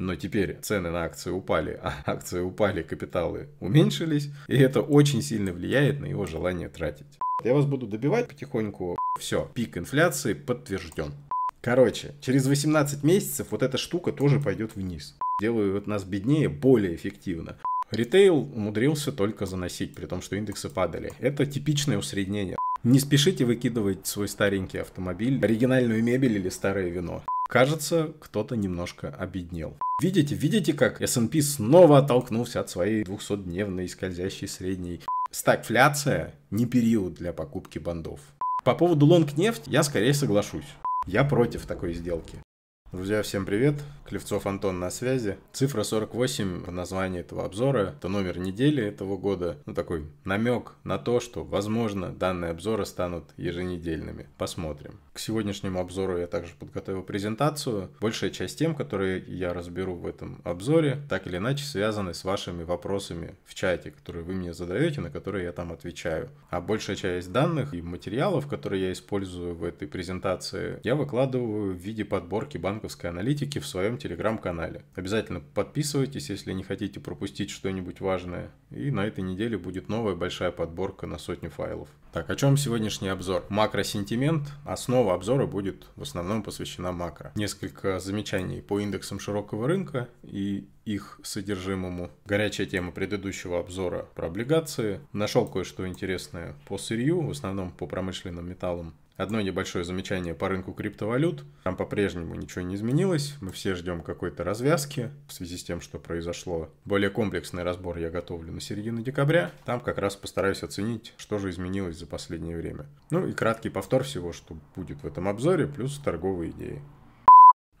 Но теперь цены на акции упали, а акции упали, капиталы уменьшились, и это очень сильно влияет на его желание тратить. Я вас буду добивать потихоньку. Все, пик инфляции подтвержден. Короче, через 18 месяцев вот эта штука тоже пойдет вниз. Делают нас беднее более эффективно. Ритейл умудрился только заносить, при том, что индексы падали. Это типичное усреднение. Не спешите выкидывать свой старенький автомобиль, оригинальную мебель или старое вино. Кажется, кто-то немножко обеднел. Видите, видите, как S&P снова оттолкнулся от своей 200-дневной скользящей средней. Стагфляция не период для покупки бандов. По поводу лонг нефть я скорее соглашусь. Я против такой сделки. Друзья, всем привет! Клевцов Антон на связи. Цифра 48 в названии этого обзора, это номер недели этого года, ну такой намек на то, что, возможно, данные обзоры станут еженедельными. Посмотрим. К сегодняшнему обзору я также подготовил презентацию. Большая часть тем, которые я разберу в этом обзоре, так или иначе связаны с вашими вопросами в чате, которые вы мне задаете, на которые я там отвечаю. А большая часть данных и материалов, которые я использую в этой презентации, я выкладываю в виде подборки банков банковской аналитики в своем телеграм-канале. Обязательно подписывайтесь, если не хотите пропустить что-нибудь важное. И на этой неделе будет новая большая подборка на сотню файлов. Так, о чем сегодняшний обзор? Макросентимент. Основа обзора будет в основном посвящена макро. Несколько замечаний по индексам широкого рынка и их содержимому. Горячая тема предыдущего обзора про облигации. Нашел кое-что интересное по сырью, в основном по промышленным металлам. Одно небольшое замечание по рынку криптовалют. Там по-прежнему ничего не изменилось. Мы все ждем какой-то развязки в связи с тем, что произошло. Более комплексный разбор я готовлю на середину декабря. Там как раз постараюсь оценить, что же изменилось за последнее время. Ну и краткий повтор всего, что будет в этом обзоре, плюс торговые идеи.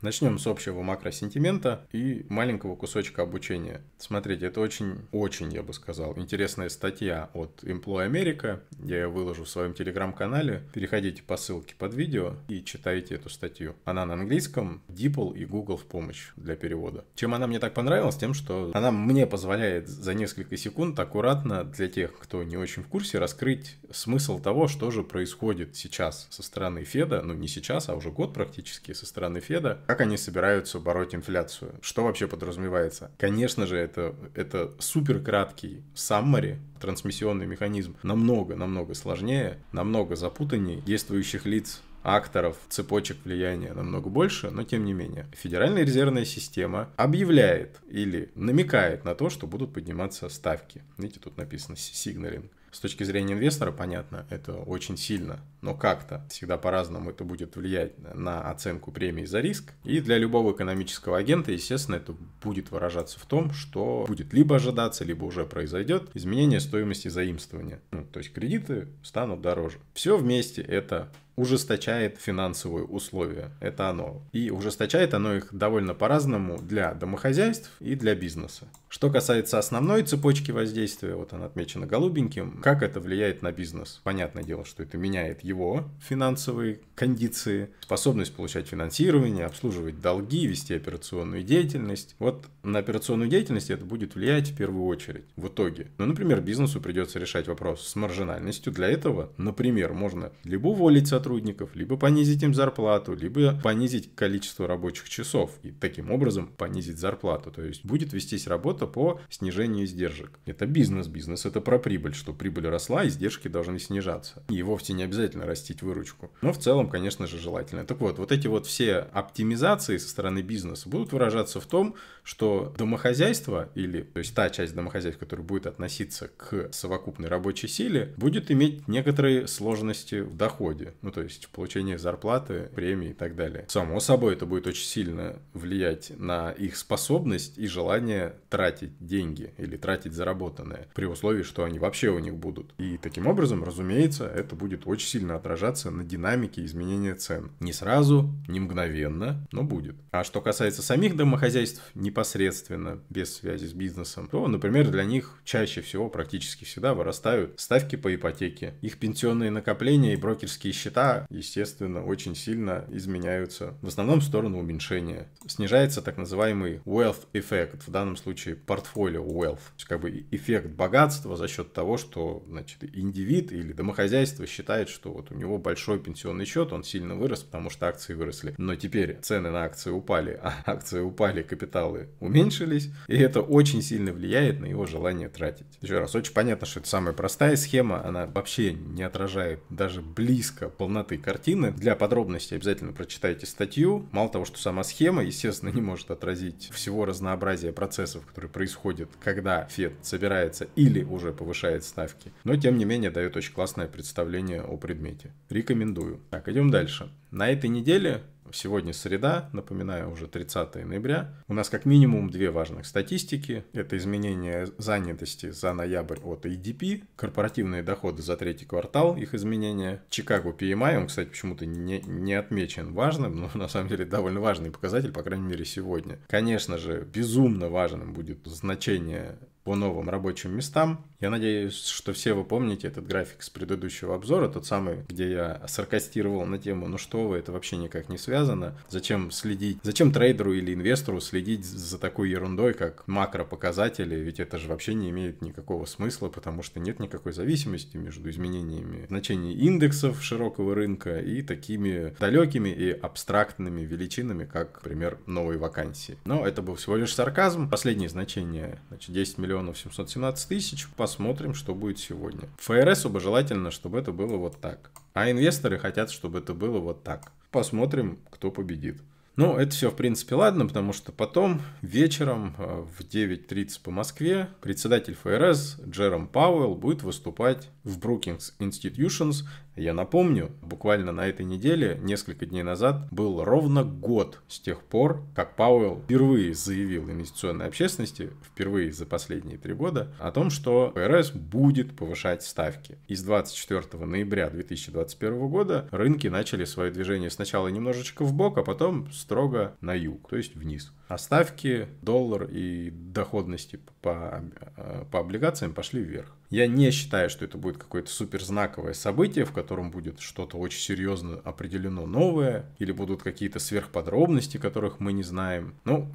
Начнем с общего макросентимента и маленького кусочка обучения. Смотрите, это очень-очень, я бы сказал, интересная статья от Employ America. Я ее выложу в своем телеграм-канале. Переходите по ссылке под видео и читайте эту статью. Она на английском, DeepL и Google в помощь для перевода. Чем она мне так понравилась? Тем, что она мне позволяет за несколько секунд аккуратно для тех, кто не очень в курсе, раскрыть смысл того, что же происходит сейчас со стороны Феда, ну не сейчас, а уже год практически со стороны Феда, как они собираются бороть инфляцию? Что вообще подразумевается? Конечно же, это, это супер краткий саммари, трансмиссионный механизм, намного, намного сложнее, намного запутаннее. Действующих лиц акторов, цепочек влияния намного больше, но тем не менее. Федеральная резервная система объявляет или намекает на то, что будут подниматься ставки. Видите, тут написано сигналинг. С точки зрения инвестора, понятно, это очень сильно но как-то всегда по-разному это будет влиять на оценку премии за риск. И для любого экономического агента, естественно, это будет выражаться в том, что будет либо ожидаться, либо уже произойдет изменение стоимости заимствования. Ну, то есть кредиты станут дороже. Все вместе это ужесточает финансовые условия. Это оно. И ужесточает оно их довольно по-разному для домохозяйств и для бизнеса. Что касается основной цепочки воздействия, вот она отмечена голубеньким, как это влияет на бизнес? Понятное дело, что это меняет его финансовые кондиции, способность получать финансирование, обслуживать долги, вести операционную деятельность. Вот на операционную деятельность это будет влиять в первую очередь в итоге. Ну, например, бизнесу придется решать вопрос с маржинальностью. Для этого, например, можно либо уволить сотрудников, либо понизить им зарплату, либо понизить количество рабочих часов и таким образом понизить зарплату. То есть будет вестись работа по снижению издержек. Это бизнес. Бизнес это про прибыль, что прибыль росла, издержки должны снижаться. И вовсе не обязательно растить выручку. Но в целом, конечно же, желательно. Так вот, вот эти вот все оптимизации со стороны бизнеса будут выражаться в том, что домохозяйство или, то есть та часть домохозяйства, которая будет относиться к совокупной рабочей силе, будет иметь некоторые сложности в доходе, ну то есть в получении зарплаты, премии и так далее. Само собой, это будет очень сильно влиять на их способность и желание тратить деньги или тратить заработанное, при условии, что они вообще у них будут. И таким образом, разумеется, это будет очень сильно положительно отражаться на динамике изменения цен. Не сразу, не мгновенно, но будет. А что касается самих домохозяйств непосредственно, без связи с бизнесом, то, например, для них чаще всего, практически всегда вырастают ставки по ипотеке. Их пенсионные накопления и брокерские счета, естественно, очень сильно изменяются. В основном в сторону уменьшения. Снижается так называемый wealth effect, в данном случае портфолио wealth. То есть как бы эффект богатства за счет того, что значит, индивид или домохозяйство считает, что вот у него большой пенсионный счет, он сильно вырос, потому что акции выросли. Но теперь цены на акции упали, а акции упали, капиталы уменьшились, и это очень сильно влияет на его желание тратить. Еще раз, очень понятно, что это самая простая схема, она вообще не отражает даже близко полноты картины. Для подробностей обязательно прочитайте статью. Мало того, что сама схема, естественно, не может отразить всего разнообразия процессов, которые происходят, когда Фед собирается или уже повышает ставки, но тем не менее дает очень классное представление о предмете возьмите. Рекомендую. Так, идем дальше. На этой неделе Сегодня среда, напоминаю, уже 30 ноября. У нас как минимум две важных статистики. Это изменение занятости за ноябрь от ADP, корпоративные доходы за третий квартал, их изменение. Чикаго PMI, он, кстати, почему-то не, не отмечен важным, но на самом деле довольно важный показатель, по крайней мере, сегодня. Конечно же, безумно важным будет значение по новым рабочим местам. Я надеюсь, что все вы помните этот график с предыдущего обзора, тот самый, где я саркастировал на тему, ну что вы, это вообще никак не связано. Зачем следить, зачем трейдеру или инвестору следить за такой ерундой, как макропоказатели, ведь это же вообще не имеет никакого смысла, потому что нет никакой зависимости между изменениями значений индексов широкого рынка и такими далекими и абстрактными величинами, как, например, новые вакансии. Но это был всего лишь сарказм. Последнее значение, значит, 10 миллионов миллионов 717 тысяч. Посмотрим, что будет сегодня. ФРС бы желательно, чтобы это было вот так. А инвесторы хотят, чтобы это было вот так. Посмотрим, кто победит. Ну, это все, в принципе, ладно, потому что потом вечером э, в 9.30 по Москве председатель ФРС Джером Пауэлл будет выступать в Brookings Institutions я напомню, буквально на этой неделе, несколько дней назад, был ровно год с тех пор, как Пауэлл впервые заявил инвестиционной общественности, впервые за последние три года, о том, что ФРС будет повышать ставки. И с 24 ноября 2021 года рынки начали свое движение сначала немножечко в бок, а потом строго на юг, то есть вниз а ставки, доллар и доходности по, э, по облигациям пошли вверх. Я не считаю, что это будет какое-то суперзнаковое событие, в котором будет что-то очень серьезно определено новое, или будут какие-то сверхподробности, которых мы не знаем. Ну,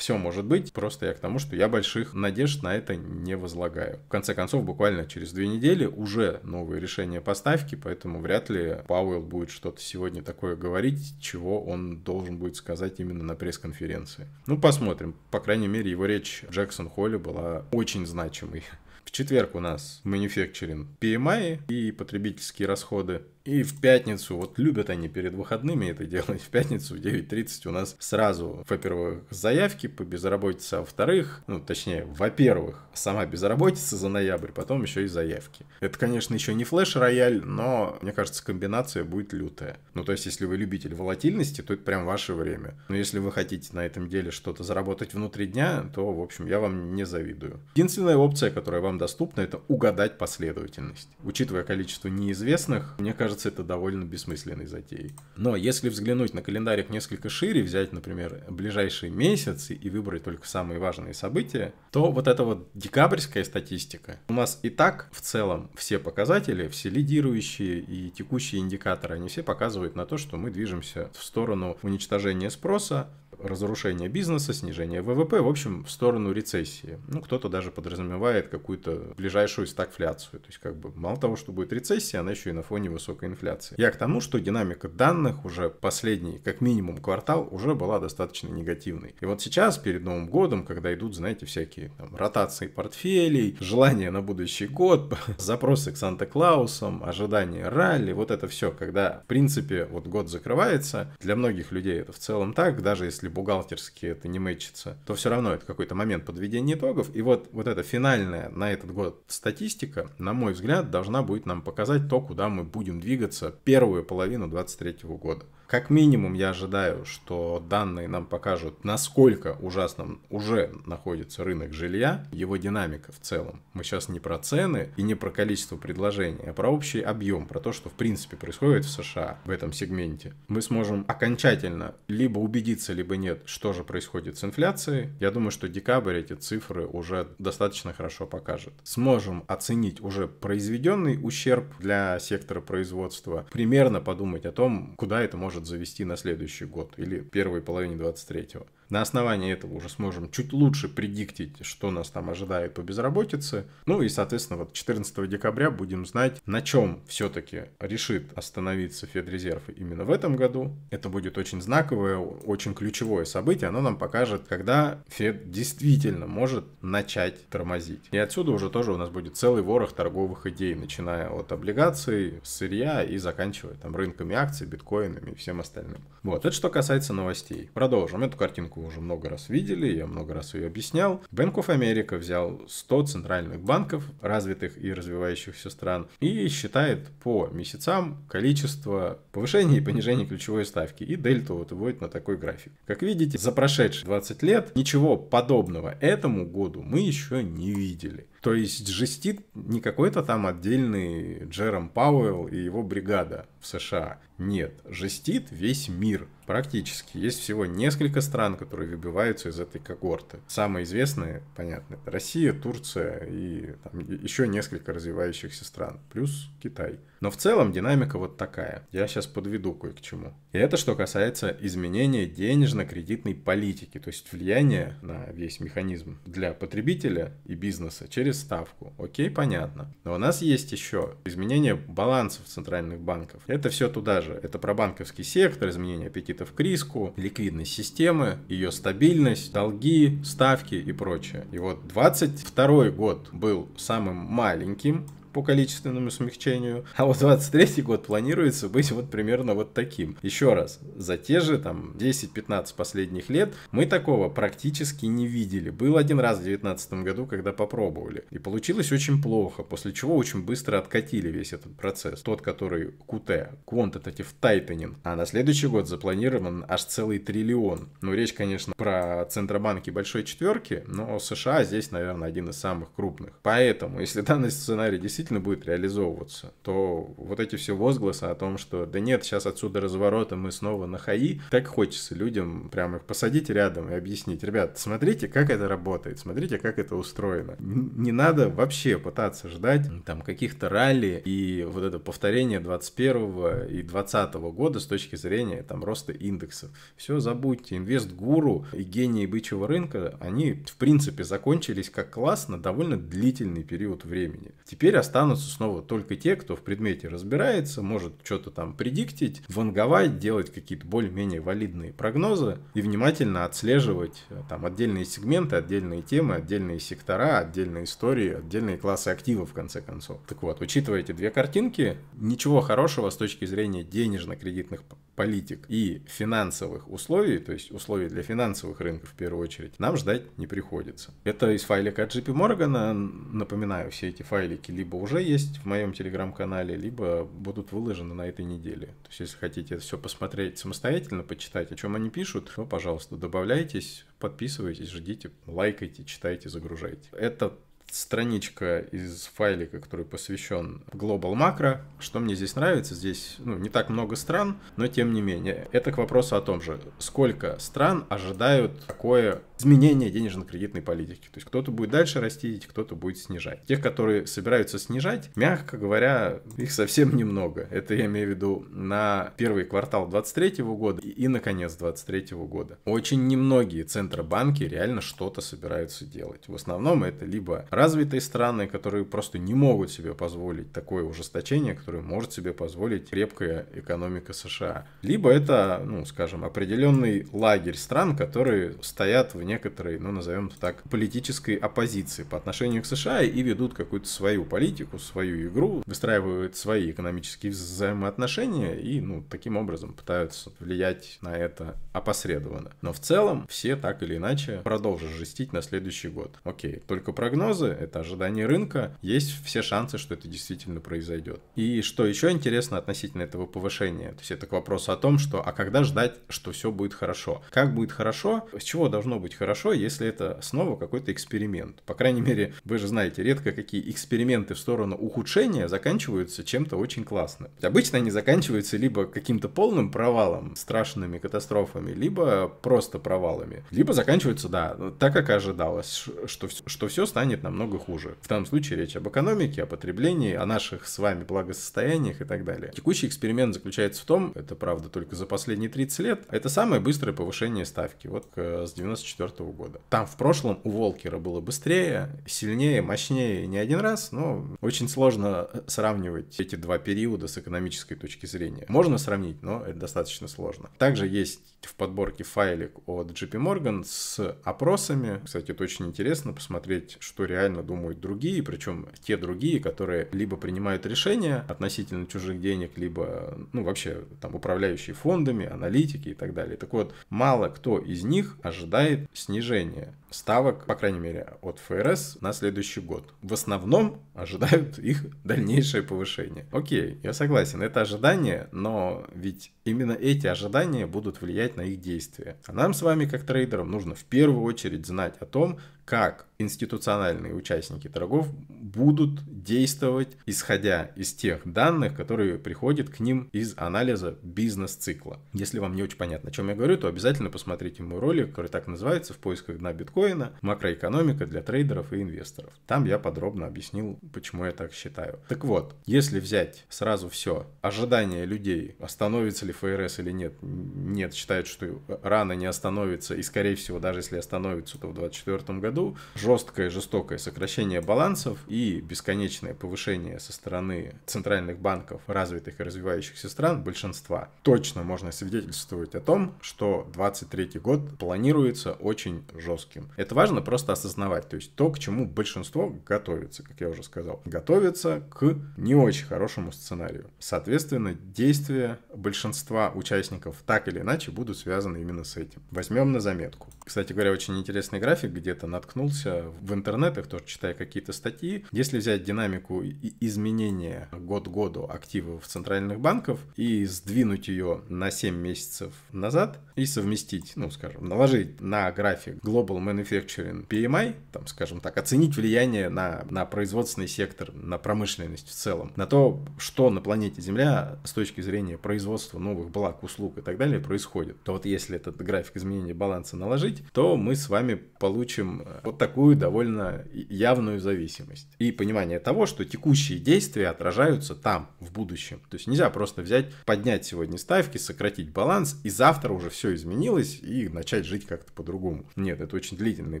все может быть, просто я к тому, что я больших надежд на это не возлагаю. В конце концов, буквально через две недели уже новые решения поставки, поэтому вряд ли Пауэлл будет что-то сегодня такое говорить, чего он должен будет сказать именно на пресс-конференции. Ну, посмотрим. По крайней мере, его речь Джексон Холли была очень значимой. В четверг у нас Manufacturing PMI и потребительские расходы. И в пятницу, вот любят они перед выходными это делать, в пятницу в 9.30 у нас сразу, во-первых, заявки по безработице, а во-вторых, ну, точнее, во-первых, сама безработица за ноябрь, потом еще и заявки. Это, конечно, еще не флеш-рояль, но, мне кажется, комбинация будет лютая. Ну, то есть, если вы любитель волатильности, то это прям ваше время. Но если вы хотите на этом деле что-то заработать внутри дня, то, в общем, я вам не завидую. Единственная опция, которая вам доступна, это угадать последовательность. Учитывая количество неизвестных, мне кажется, кажется это довольно бессмысленной затеей. Но если взглянуть на календарик несколько шире, взять, например, ближайшие месяцы и выбрать только самые важные события, то вот эта вот декабрьская статистика, у нас и так в целом все показатели, все лидирующие и текущие индикаторы, они все показывают на то, что мы движемся в сторону уничтожения спроса, разрушение бизнеса, снижение ВВП, в общем, в сторону рецессии. Ну, кто-то даже подразумевает какую-то ближайшую стагфляцию. То есть, как бы, мало того, что будет рецессия, она еще и на фоне высокой инфляции. Я к тому, что динамика данных уже последний, как минимум, квартал уже была достаточно негативной. И вот сейчас, перед Новым годом, когда идут, знаете, всякие там, ротации портфелей, желания на будущий год, запросы к Санта-Клаусам, ожидания ралли, вот это все, когда, в принципе, вот год закрывается, для многих людей это в целом так, даже если бухгалтерски это не мэчится, то все равно это какой-то момент подведения итогов. И вот, вот эта финальная на этот год статистика, на мой взгляд, должна будет нам показать то, куда мы будем двигаться первую половину 2023 года. Как минимум я ожидаю, что данные нам покажут, насколько ужасным уже находится рынок жилья, его динамика в целом. Мы сейчас не про цены и не про количество предложений, а про общий объем, про то, что в принципе происходит в США в этом сегменте. Мы сможем окончательно либо убедиться, либо нет, что же происходит с инфляцией. Я думаю, что декабрь эти цифры уже достаточно хорошо покажет. Сможем оценить уже произведенный ущерб для сектора производства, примерно подумать о том, куда это может может завести на следующий год или первой половине 23-го. На основании этого уже сможем чуть лучше предиктить, что нас там ожидает по безработице. Ну и, соответственно, вот 14 декабря будем знать, на чем все-таки решит остановиться Федрезерв именно в этом году. Это будет очень знаковое, очень ключевое событие. Оно нам покажет, когда Фед действительно может начать тормозить. И отсюда уже тоже у нас будет целый ворох торговых идей, начиная от облигаций, сырья и заканчивая там рынками акций, биткоинами и всем остальным. Вот, это что касается новостей. Продолжим эту картинку вы уже много раз видели, я много раз ее объяснял. Bank of America взял 100 центральных банков развитых и развивающихся стран и считает по месяцам количество повышений и понижений ключевой ставки. И дельту вот выводит на такой график. Как видите, за прошедшие 20 лет ничего подобного этому году мы еще не видели. То есть жестит не какой-то там отдельный Джером Пауэлл и его бригада в США. Нет, жестит весь мир практически. Есть всего несколько стран, которые выбиваются из этой когорты. Самые известные, понятно, Россия, Турция и там, еще несколько развивающихся стран, плюс Китай. Но в целом динамика вот такая. Я сейчас подведу кое к чему. И это что касается изменения денежно-кредитной политики, то есть влияния на весь механизм для потребителя и бизнеса через подняли ставку. Окей, понятно. Но у нас есть еще изменение балансов центральных банков. Это все туда же. Это про банковский сектор, изменение аппетитов к риску, ликвидность системы, ее стабильность, долги, ставки и прочее. И вот 22 год был самым маленьким по количественному смягчению. А вот 23 год планируется быть вот примерно вот таким. Еще раз, за те же там 10-15 последних лет мы такого практически не видели. Был один раз в 2019 году, когда попробовали. И получилось очень плохо, после чего очень быстро откатили весь этот процесс. Тот, который QT, Quantitative Tightening. А на следующий год запланирован аж целый триллион. Ну, речь, конечно, про центробанки большой четверки, но США здесь, наверное, один из самых крупных. Поэтому, если данный сценарий действительно действительно будет реализовываться, то вот эти все возгласы о том, что да нет, сейчас отсюда разворота, мы снова на хаи, так хочется людям прямо их посадить рядом и объяснить, ребят, смотрите, как это работает, смотрите, как это устроено. Не надо вообще пытаться ждать там каких-то ралли и вот это повторение 21 и 20 года с точки зрения там роста индексов. Все забудьте, инвест-гуру и гении бычьего рынка, они в принципе закончились как классно довольно длительный период времени. Теперь останутся снова только те, кто в предмете разбирается, может что-то там предиктить, ванговать, делать какие-то более-менее валидные прогнозы и внимательно отслеживать э, там отдельные сегменты, отдельные темы, отдельные сектора, отдельные истории, отдельные классы активов в конце концов. Так вот, учитывая эти две картинки, ничего хорошего с точки зрения денежно-кредитных политик и финансовых условий, то есть условий для финансовых рынков в первую очередь, нам ждать не приходится. Это из файлика от JP Morgan, напоминаю, все эти файлики либо уже есть в моем телеграм-канале, либо будут выложены на этой неделе. То есть, если хотите все посмотреть самостоятельно, почитать, о чем они пишут, то, пожалуйста, добавляйтесь, подписывайтесь, ждите, лайкайте, читайте, загружайте. Это страничка из файлика, который посвящен Global Macro. Что мне здесь нравится, здесь ну, не так много стран, но тем не менее. Это к вопросу о том же, сколько стран ожидают такое изменения денежно-кредитной политики. То есть кто-то будет дальше растить, кто-то будет снижать. Тех, которые собираются снижать, мягко говоря, их совсем немного. Это я имею в виду на первый квартал 23 года и, и на конец 23 года. Очень немногие центробанки реально что-то собираются делать. В основном это либо развитые страны, которые просто не могут себе позволить такое ужесточение, которое может себе позволить крепкая экономика США. Либо это, ну, скажем, определенный лагерь стран, которые стоят в некоторой, ну, назовем так, политической оппозиции по отношению к США и ведут какую-то свою политику, свою игру, выстраивают свои экономические взаимоотношения и, ну, таким образом пытаются влиять на это опосредованно. Но в целом все так или иначе продолжат жестить на следующий год. Окей, только прогнозы, это ожидание рынка, есть все шансы, что это действительно произойдет. И что еще интересно относительно этого повышения, то есть это к вопросу о том, что а когда ждать, что все будет хорошо? Как будет хорошо? С чего должно быть хорошо, если это снова какой-то эксперимент. По крайней мере, вы же знаете, редко какие эксперименты в сторону ухудшения заканчиваются чем-то очень классным. Обычно они заканчиваются либо каким-то полным провалом, страшными катастрофами, либо просто провалами. Либо заканчиваются, да, так как и ожидалось, что, что все станет намного хуже. В данном случае речь об экономике, о потреблении, о наших с вами благосостояниях и так далее. Текущий эксперимент заключается в том, это правда только за последние 30 лет, это самое быстрое повышение ставки. Вот э, с 94 2024 года. Там в прошлом у Волкера было быстрее, сильнее, мощнее не один раз, но очень сложно э, сравнивать эти два периода с экономической точки зрения. Можно сравнить, но это достаточно сложно. Также есть в подборке файлик от JP Morgan с опросами. Кстати, это очень интересно посмотреть, что реально думают другие, причем те другие, которые либо принимают решения относительно чужих денег, либо, ну, вообще, там, управляющие фондами, аналитики и так далее. Так вот, мало кто из них ожидает снижение ставок, по крайней мере, от ФРС на следующий год. В основном ожидают их дальнейшее повышение. Окей, я согласен, это ожидание, но ведь именно эти ожидания будут влиять на их действия. А нам с вами, как трейдерам, нужно в первую очередь знать о том, как институциональные участники торгов будут действовать, исходя из тех данных, которые приходят к ним из анализа бизнес-цикла. Если вам не очень понятно, о чем я говорю, то обязательно посмотрите мой ролик, который так называется «В поисках дна биткоина. Макроэкономика для трейдеров и инвесторов». Там я подробно объяснил, почему я так считаю. Так вот, если взять сразу все, ожидания людей, остановится ли ФРС или нет, нет, считают, что рано не остановится, и скорее всего, даже если остановится, то в 2024 году, году жесткое, жестокое сокращение балансов и бесконечное повышение со стороны центральных банков развитых и развивающихся стран большинства. Точно можно свидетельствовать о том, что 23 год планируется очень жестким. Это важно просто осознавать, то есть то, к чему большинство готовится, как я уже сказал, готовится к не очень хорошему сценарию. Соответственно, действия большинства участников так или иначе будут связаны именно с этим. Возьмем на заметку. Кстати говоря, очень интересный график где-то над наткнулся в интернетах, тоже читая какие-то статьи. Если взять динамику изменения год году активов центральных банков и сдвинуть ее на 7 месяцев назад и совместить, ну, скажем, наложить на график Global Manufacturing PMI, там, скажем так, оценить влияние на, на производственный сектор, на промышленность в целом, на то, что на планете Земля с точки зрения производства новых благ, услуг и так далее происходит, то вот если этот график изменения баланса наложить, то мы с вами получим вот такую довольно явную зависимость. И понимание того, что текущие действия отражаются там, в будущем. То есть нельзя просто взять, поднять сегодня ставки, сократить баланс, и завтра уже все изменилось, и начать жить как-то по-другому. Нет, это очень длительные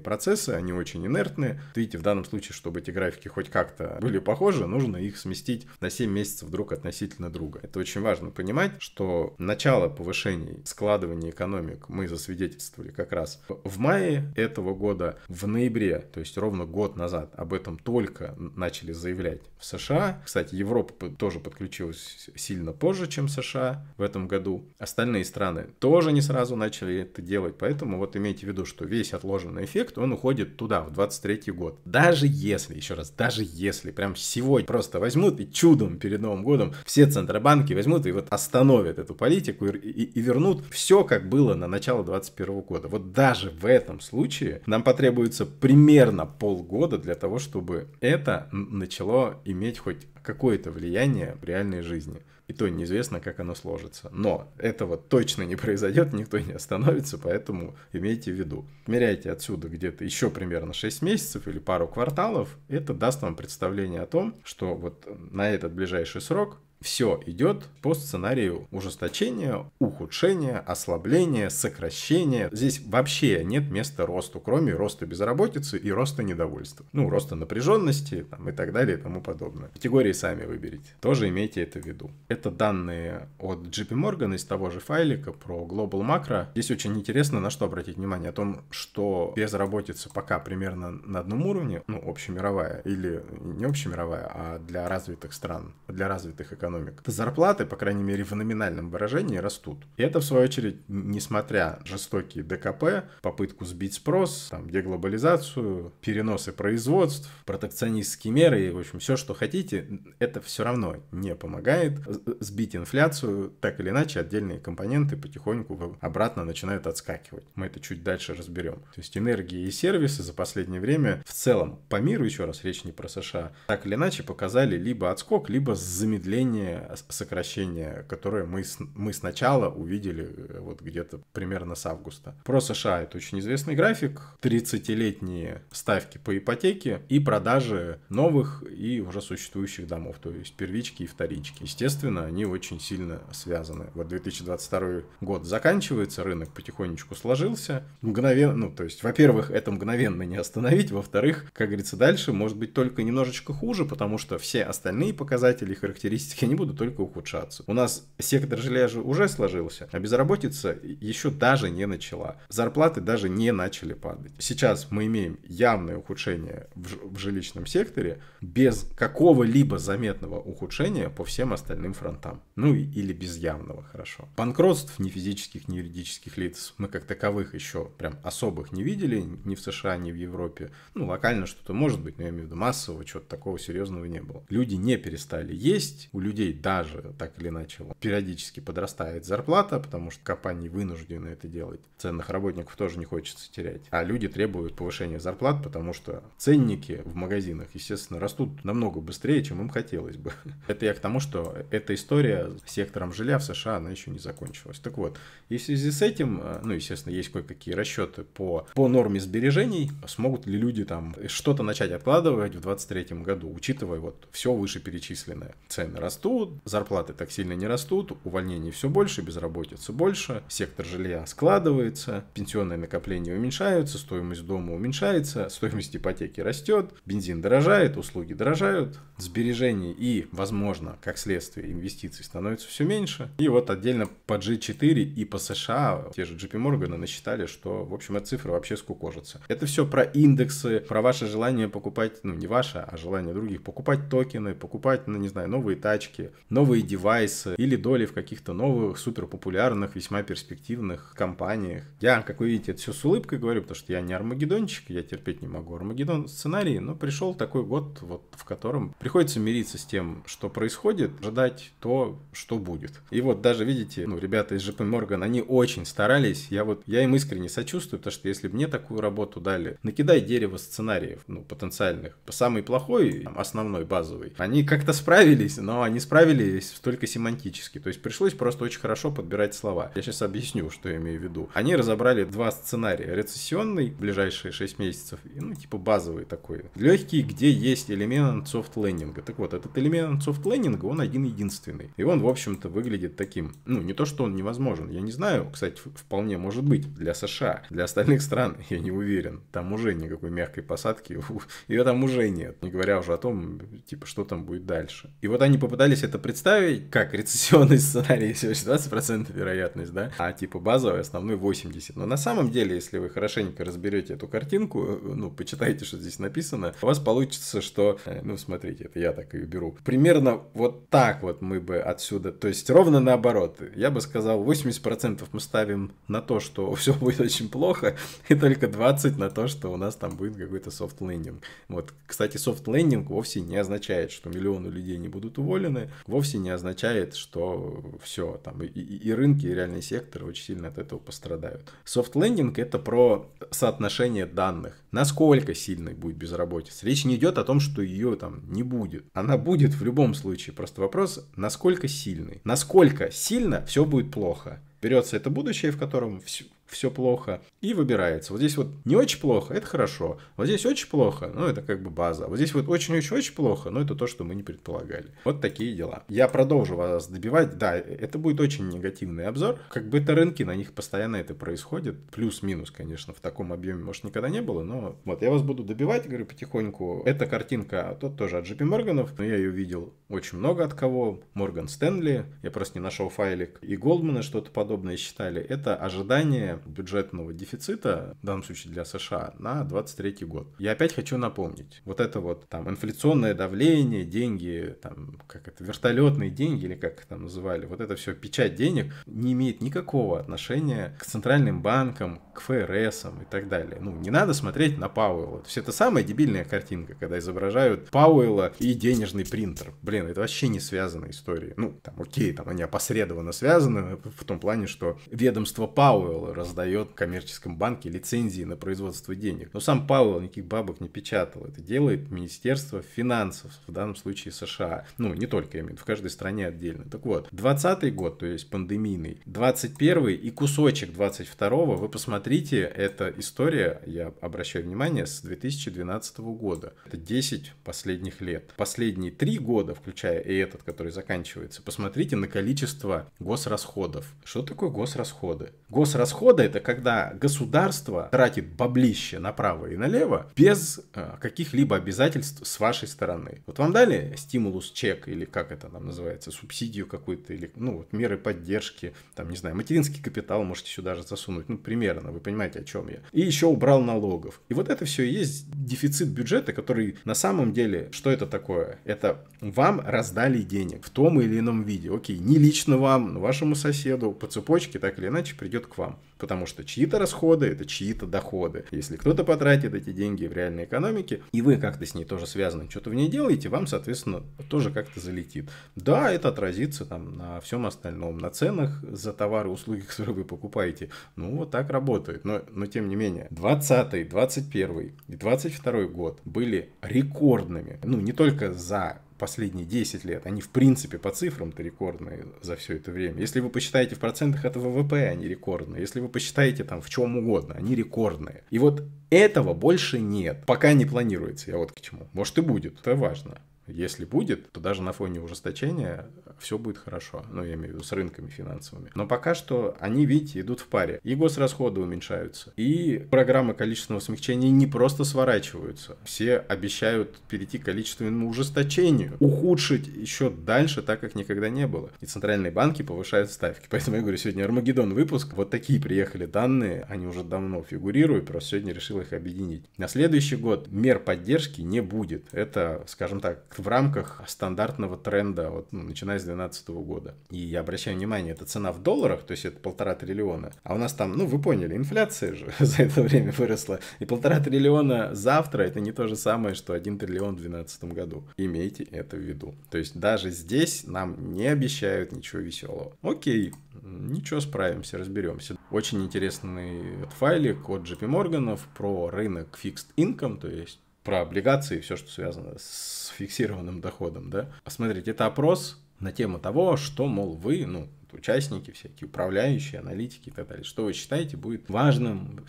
процессы, они очень инертные. видите, в данном случае, чтобы эти графики хоть как-то были похожи, нужно их сместить на 7 месяцев друг относительно друга. Это очень важно понимать, что начало повышений складывания экономик мы засвидетельствовали как раз в мае этого года, в в ноябре, то есть ровно год назад, об этом только начали заявлять в США. Кстати, Европа тоже подключилась сильно позже, чем США в этом году. Остальные страны тоже не сразу начали это делать, поэтому вот имейте в виду, что весь отложенный эффект, он уходит туда, в 23 год. Даже если, еще раз, даже если прям сегодня просто возьмут и чудом перед Новым годом все центробанки возьмут и вот остановят эту политику и, и, и вернут все, как было на начало 21 года. Вот даже в этом случае нам потребуется требуется примерно полгода для того, чтобы это начало иметь хоть какое-то влияние в реальной жизни. И то неизвестно, как оно сложится. Но этого точно не произойдет, никто не остановится, поэтому имейте в виду. Меряйте отсюда где-то еще примерно 6 месяцев или пару кварталов. Это даст вам представление о том, что вот на этот ближайший срок все идет по сценарию ужесточения, ухудшения, ослабления, сокращения. Здесь вообще нет места росту, кроме роста безработицы и роста недовольства. Ну, роста напряженности там, и так далее и тому подобное. Категории сами выберите. Тоже имейте это в виду. Это данные от JP Morgan из того же файлика про Global Macro. Здесь очень интересно, на что обратить внимание. О том, что безработица пока примерно на одном уровне, ну, общемировая или не общемировая, а для развитых стран, для развитых экономик экономик, зарплаты, по крайней мере в номинальном выражении, растут. И это, в свою очередь, несмотря жестокие ДКП, попытку сбить спрос, там, деглобализацию, переносы производств, протекционистские меры и, в общем, все, что хотите, это все равно не помогает сбить инфляцию. Так или иначе, отдельные компоненты потихоньку обратно начинают отскакивать. Мы это чуть дальше разберем. То есть энергии и сервисы за последнее время в целом по миру, еще раз, речь не про США, так или иначе показали либо отскок, либо замедление сокращение, сокращение, которое мы, с, мы сначала увидели э, вот где-то примерно с августа. Про США это очень известный график, 30-летние ставки по ипотеке и продажи новых и уже существующих домов, то есть первички и вторички. Естественно, они очень сильно связаны. Вот 2022 год заканчивается, рынок потихонечку сложился. Мгновенно, ну, то есть, во-первых, это мгновенно не остановить, во-вторых, как говорится, дальше может быть только немножечко хуже, потому что все остальные показатели и характеристики они будут только ухудшаться. У нас сектор железа уже сложился, а безработица еще даже не начала. Зарплаты даже не начали падать. Сейчас мы имеем явное ухудшение в, в жилищном секторе без какого-либо заметного ухудшения по всем остальным фронтам. Ну или без явного, хорошо. Банкротств ни физических, ни юридических лиц мы как таковых еще прям особых не видели ни в США, ни в Европе. Ну, локально что-то может быть, но я имею в виду массового, чего-то такого серьезного не было. Люди не перестали есть, у людей людей даже так или иначе периодически подрастает зарплата, потому что компании вынуждены это делать. Ценных работников тоже не хочется терять. А люди требуют повышения зарплат, потому что ценники в магазинах, естественно, растут намного быстрее, чем им хотелось бы. Это я к тому, что эта история с сектором жилья в США, она еще не закончилась. Так вот, и в связи с этим, э, ну, естественно, есть кое-какие расчеты по, по норме сбережений, смогут ли люди там что-то начать откладывать в 2023 году, учитывая вот все вышеперечисленное. Цены растут, растут, зарплаты так сильно не растут, увольнений все больше, безработицы больше, сектор жилья складывается, пенсионные накопления уменьшаются, стоимость дома уменьшается, стоимость ипотеки растет, бензин дорожает, услуги дорожают, сбережений и, возможно, как следствие, инвестиций становится все меньше. И вот отдельно по G4 и по США те же JP Morgan насчитали, что, в общем, эта цифра вообще скукожится. Это все про индексы, про ваше желание покупать, ну не ваше, а желание других, покупать токены, покупать, ну не знаю, новые тачки, разработки, новые девайсы или доли в каких-то новых, супер популярных, весьма перспективных компаниях. Я, как вы видите, это все с улыбкой говорю, потому что я не армагеддончик, я терпеть не могу армагеддон сценарии, но пришел такой год, вот в котором приходится мириться с тем, что происходит, ждать то, что будет. И вот даже, видите, ну, ребята из JP Morgan, они очень старались, я вот, я им искренне сочувствую, потому что если бы мне такую работу дали, накидай дерево сценариев, ну, потенциальных, самый плохой, основной, базовый, они как-то справились, но они не справились только семантически. То есть пришлось просто очень хорошо подбирать слова. Я сейчас объясню, что я имею в виду. Они разобрали два сценария. Рецессионный, ближайшие 6 месяцев, и, ну, типа базовый такой. Легкий, где есть элемент софт-лендинга. Так вот, этот элемент софт-лендинга, он один-единственный. И он, в общем-то, выглядит таким. Ну, не то, что он невозможен. Я не знаю, кстати, вполне может быть для США. Для остальных стран я не уверен. Там уже никакой мягкой посадки. Ее там уже нет. Не говоря уже о том, типа, что там будет дальше. И вот они попытались попытались это представить как рецессионный сценарий, всего 20% вероятность, да, а типа базовый основной 80. Но на самом деле, если вы хорошенько разберете эту картинку, э, ну, почитайте, что здесь написано, у вас получится, что, э, ну, смотрите, это я так и беру. Примерно вот так вот мы бы отсюда, то есть ровно наоборот. Я бы сказал, 80% мы ставим на то, что все будет очень плохо, и только 20 на то, что у нас там будет какой-то soft landing. Вот, кстати, soft landing вовсе не означает, что миллионы людей не будут уволены, цены, вовсе не означает, что все, там и, и рынки, и реальный сектор очень сильно от этого пострадают. Софт-лендинг это про соотношение данных. Насколько сильной будет безработица? Речь не идет о том, что ее там не будет. Она будет в любом случае. Просто вопрос, насколько сильный. Насколько сильно все будет плохо берется это будущее, в котором все все плохо, и выбирается. Вот здесь вот не очень плохо, это хорошо. Вот здесь очень плохо, ну это как бы база. Вот здесь вот очень-очень-очень плохо, но это то, что мы не предполагали. Вот такие дела. Я продолжу вас добивать. Да, это будет очень негативный обзор. Как бы это рынки, на них постоянно это происходит. Плюс-минус, конечно, в таком объеме, может, никогда не было, но вот я вас буду добивать, говорю, потихоньку. Эта картинка, а тут тоже от JP Морганов, но я ее видел очень много от кого. Морган Стэнли, я просто не нашел файлик. И Голдмана что-то подобное считали. Это ожидание бюджетного дефицита, в данном случае для США, на 23 год. Я опять хочу напомнить, вот это вот там инфляционное давление, деньги, там, как это, вертолетные деньги или как там называли, вот это все печать денег не имеет никакого отношения к центральным банкам, к ФРС и так далее. Ну, не надо смотреть на Пауэлла. То есть это самая дебильная картинка, когда изображают Пауэлла и денежный принтер. Блин, это вообще не связанные истории. Ну, там, окей, там они опосредованно связаны в том плане, что ведомство Пауэлла раз раздает коммерческом банке лицензии на производство денег. Но сам Пауэлл никаких бабок не печатал. Это делает Министерство финансов, в данном случае США. Ну, не только, я имею в виду, в каждой стране отдельно. Так вот, 20 год, то есть пандемийный, 21 и кусочек 22 вы посмотрите, эта история, я обращаю внимание, с 2012 года. Это 10 последних лет. Последние 3 года, включая и этот, который заканчивается, посмотрите на количество госрасходов. Что такое госрасходы? Госрасходы свобода это когда государство тратит баблище направо и налево без э, каких-либо обязательств с вашей стороны. Вот вам дали стимулус чек или как это там называется, субсидию какую-то или ну вот меры поддержки, там не знаю, материнский капитал можете сюда же засунуть, ну примерно, вы понимаете о чем я. И еще убрал налогов. И вот это все и есть дефицит бюджета, который на самом деле, что это такое? Это вам раздали денег в том или ином виде. Окей, не лично вам, но вашему соседу по цепочке так или иначе придет к вам. Потому что чьи-то расходы – это чьи-то доходы. Если кто-то потратит эти деньги в реальной экономике, и вы как-то с ней тоже связаны, что-то в ней делаете, вам, соответственно, тоже как-то залетит. Да, это отразится там на всем остальном, на ценах за товары услуги, которые вы покупаете. Ну, вот так работает. Но, но тем не менее, 20, 21 и 22 год были рекордными. Ну, не только за последние 10 лет, они в принципе по цифрам-то рекордные за все это время. Если вы посчитаете в процентах это ВВП, они рекордные. Если вы посчитаете там в чем угодно, они рекордные. И вот этого больше нет. Пока не планируется. Я вот к чему. Может и будет. Это важно. Если будет, то даже на фоне ужесточения все будет хорошо. Ну, я имею в виду с рынками финансовыми. Но пока что они, видите, идут в паре. И госрасходы уменьшаются, и программы количественного смягчения не просто сворачиваются. Все обещают перейти к количественному ужесточению, ухудшить еще дальше, так как никогда не было. И центральные банки повышают ставки. Поэтому я говорю, сегодня Армагеддон выпуск. Вот такие приехали данные, они уже давно фигурируют, просто сегодня решил их объединить. На следующий год мер поддержки не будет. Это, скажем так, в рамках стандартного тренда, вот, ну, начиная с 2012 года. И я обращаю внимание, это цена в долларах, то есть это полтора триллиона, а у нас там, ну, вы поняли, инфляция же за это время выросла. И полтора триллиона завтра это не то же самое, что один триллион в 2012 году. Имейте это в виду. То есть даже здесь нам не обещают ничего веселого. Окей, ничего, справимся, разберемся. Очень интересный файлик от JP Morgan про рынок fixed income, то есть про облигации и все, что связано с фиксированным доходом, да. А смотрите, это опрос на тему того, что, мол, вы, ну, участники всякие, управляющие, аналитики и так далее, что вы считаете будет важным,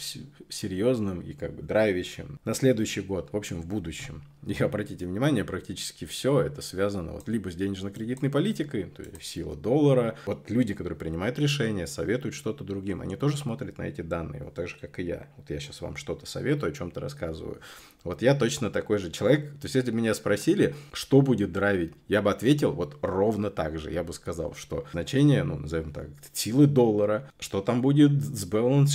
серьезным и как бы драйвящим на следующий год, в общем, в будущем. И обратите внимание, практически все это связано вот либо с денежно-кредитной политикой, то есть сила доллара. Вот люди, которые принимают решения, советуют что-то другим, они тоже смотрят на эти данные, вот так же, как и я. Вот я сейчас вам что-то советую, о чем-то рассказываю. Вот я точно такой же человек. То есть, если меня спросили, что будет драйвить, я бы ответил вот ровно так же. Я бы сказал, что значение, ну, назовем так, силы доллара, что там будет с баланс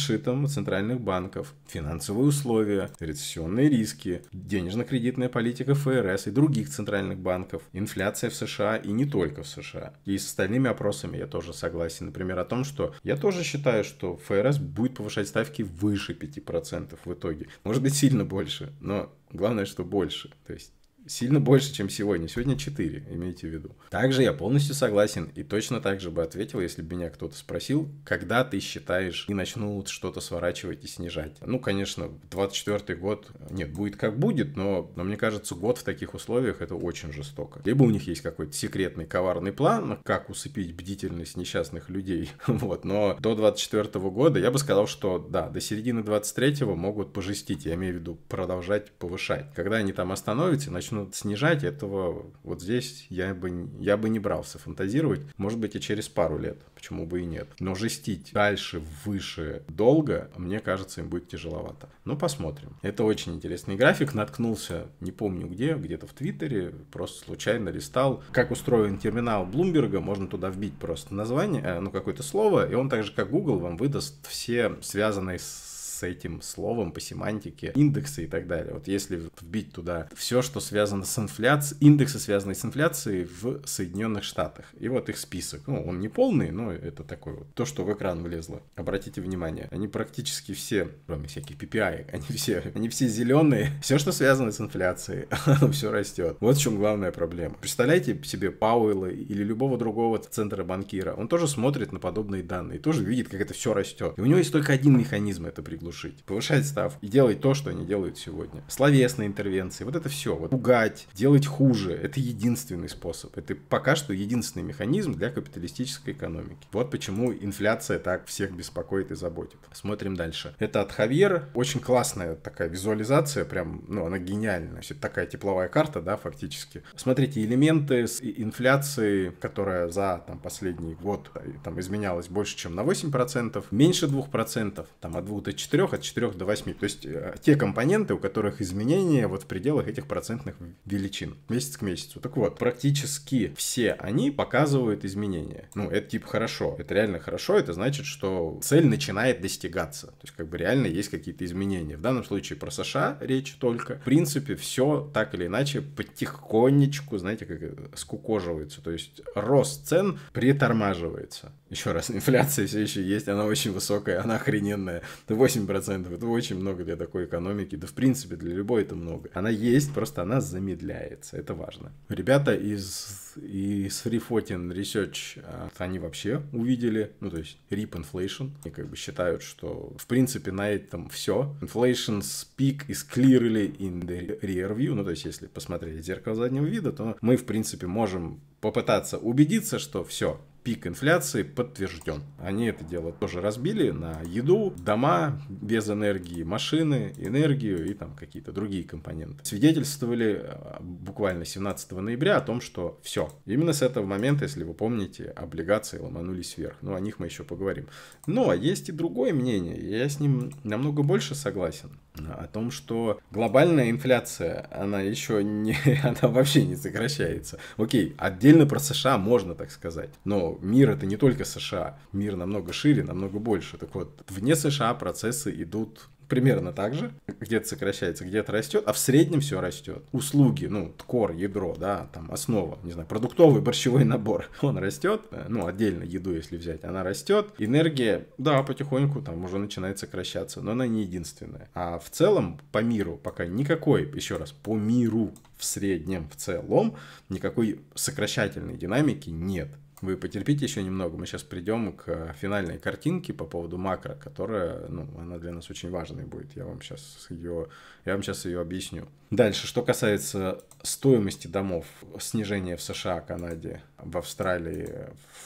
центральных банков, финансовые условия, рецессионные риски, денежно-кредитная политиков ФРС и других центральных банков, инфляция в США и не только в США. И с остальными опросами я тоже согласен. Например, о том, что я тоже считаю, что ФРС будет повышать ставки выше 5% в итоге. Может быть, сильно больше, но Главное, что больше. То есть сильно больше, чем сегодня. Сегодня 4, имейте в виду. Также я полностью согласен и точно так же бы ответил, если бы меня кто-то спросил, когда ты считаешь и начнут что-то сворачивать и снижать. Ну, конечно, 24 год, нет, будет как будет, но, но мне кажется, год в таких условиях это очень жестоко. Либо у них есть какой-то секретный коварный план, как усыпить бдительность несчастных людей, вот, но до 24 года я бы сказал, что да, до середины 23 могут пожестить, я имею в виду продолжать повышать. Когда они там остановятся, начнут нужно снижать, этого вот здесь я бы, я бы не брался фантазировать. Может быть, и через пару лет, почему бы и нет. Но жестить дальше, выше, долго, мне кажется, им будет тяжеловато. Но ну, посмотрим. Это очень интересный график. Наткнулся, не помню где, где-то в Твиттере, просто случайно листал, как устроен терминал Блумберга. Можно туда вбить просто название, э, ну, какое-то слово, и он так же, как Google, вам выдаст все связанные с с этим словом по семантике, индексы и так далее. Вот если вбить туда все, что связано с инфляцией, индексы, связанные с инфляцией в Соединенных Штатах. И вот их список. Ну, он не полный, но это такой вот. То, что в экран влезло. Обратите внимание, они практически все, кроме всяких PPI, они все, они все зеленые. Все, что связано с инфляцией, оно все растет. Вот в чем главная проблема. Представляете себе Пауэлла или любого другого центра банкира. Он тоже смотрит на подобные данные, тоже видит, как это все растет. И у него есть только один механизм это привнести глушить, повышать ставку и делать то, что они делают сегодня. Словесные интервенции, вот это все, вот пугать, делать хуже, это единственный способ. Это пока что единственный механизм для капиталистической экономики. Вот почему инфляция так всех беспокоит и заботит. Смотрим дальше. Это от Хавьера. Очень классная такая визуализация, прям, ну, она гениальная. Это такая тепловая карта, да, фактически. Смотрите, элементы с инфляции, которая за там, последний год э, там, изменялась больше, чем на 8%, меньше 2%, там от 2 до 4 4, от 4 до 8. То есть э, те компоненты, у которых изменения вот в пределах этих процентных величин месяц к месяцу. Так вот, практически все они показывают изменения. Ну, это типа хорошо, это реально хорошо, это значит, что цель начинает достигаться. То есть как бы реально есть какие-то изменения. В данном случае про США речь только. В принципе, все так или иначе потихонечку, знаете, как э, скукоживается. То есть рост цен притормаживается. Еще раз, инфляция все еще есть, она очень высокая, она охрененная. 8 8%. Это очень много для такой экономики. Да, в принципе, для любой это много. Она есть, просто она замедляется. Это важно. Ребята из, из Refotin Research, э, они вообще увидели, ну, то есть RIP Inflation. Они как бы считают, что, в принципе, на этом все. Inflation's peak is clearly in the rear view. Ну, то есть, если посмотреть в зеркало заднего вида, то мы, в принципе, можем попытаться убедиться, что все, пик инфляции подтвержден. Они это дело тоже разбили на еду, дома без энергии, машины, энергию и там какие-то другие компоненты. Свидетельствовали а, буквально 17 ноября о том, что все. Именно с этого момента, если вы помните, облигации ломанулись вверх. Ну, о них мы еще поговорим. Но ну, а есть и другое мнение, я с ним намного больше согласен. Э, о том, что глобальная инфляция, она еще не, она вообще не сокращается. Окей, отдельно про США можно так сказать, но мир это не только США, мир намного шире, намного больше. Так вот, вне США процессы идут примерно так же. Где-то сокращается, где-то растет, а в среднем все растет. Услуги, ну, ткор, ядро, да, там основа, не знаю, продуктовый борщевой набор, он растет, э, ну, отдельно еду, если взять, она растет. Энергия, да, потихоньку там уже начинает сокращаться, но она не единственная. А в целом по миру пока никакой, еще раз, по миру в среднем, в целом, никакой сокращательной динамики нет. Вы потерпите еще немного, мы сейчас придем к э, финальной картинке по поводу макро, которая, ну, она для нас очень важной будет. Я вам сейчас ее, я вам сейчас ее объясню. Дальше, что касается стоимости домов, снижения в США, Канаде, в Австралии,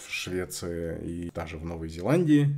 в Швеции и даже в Новой Зеландии,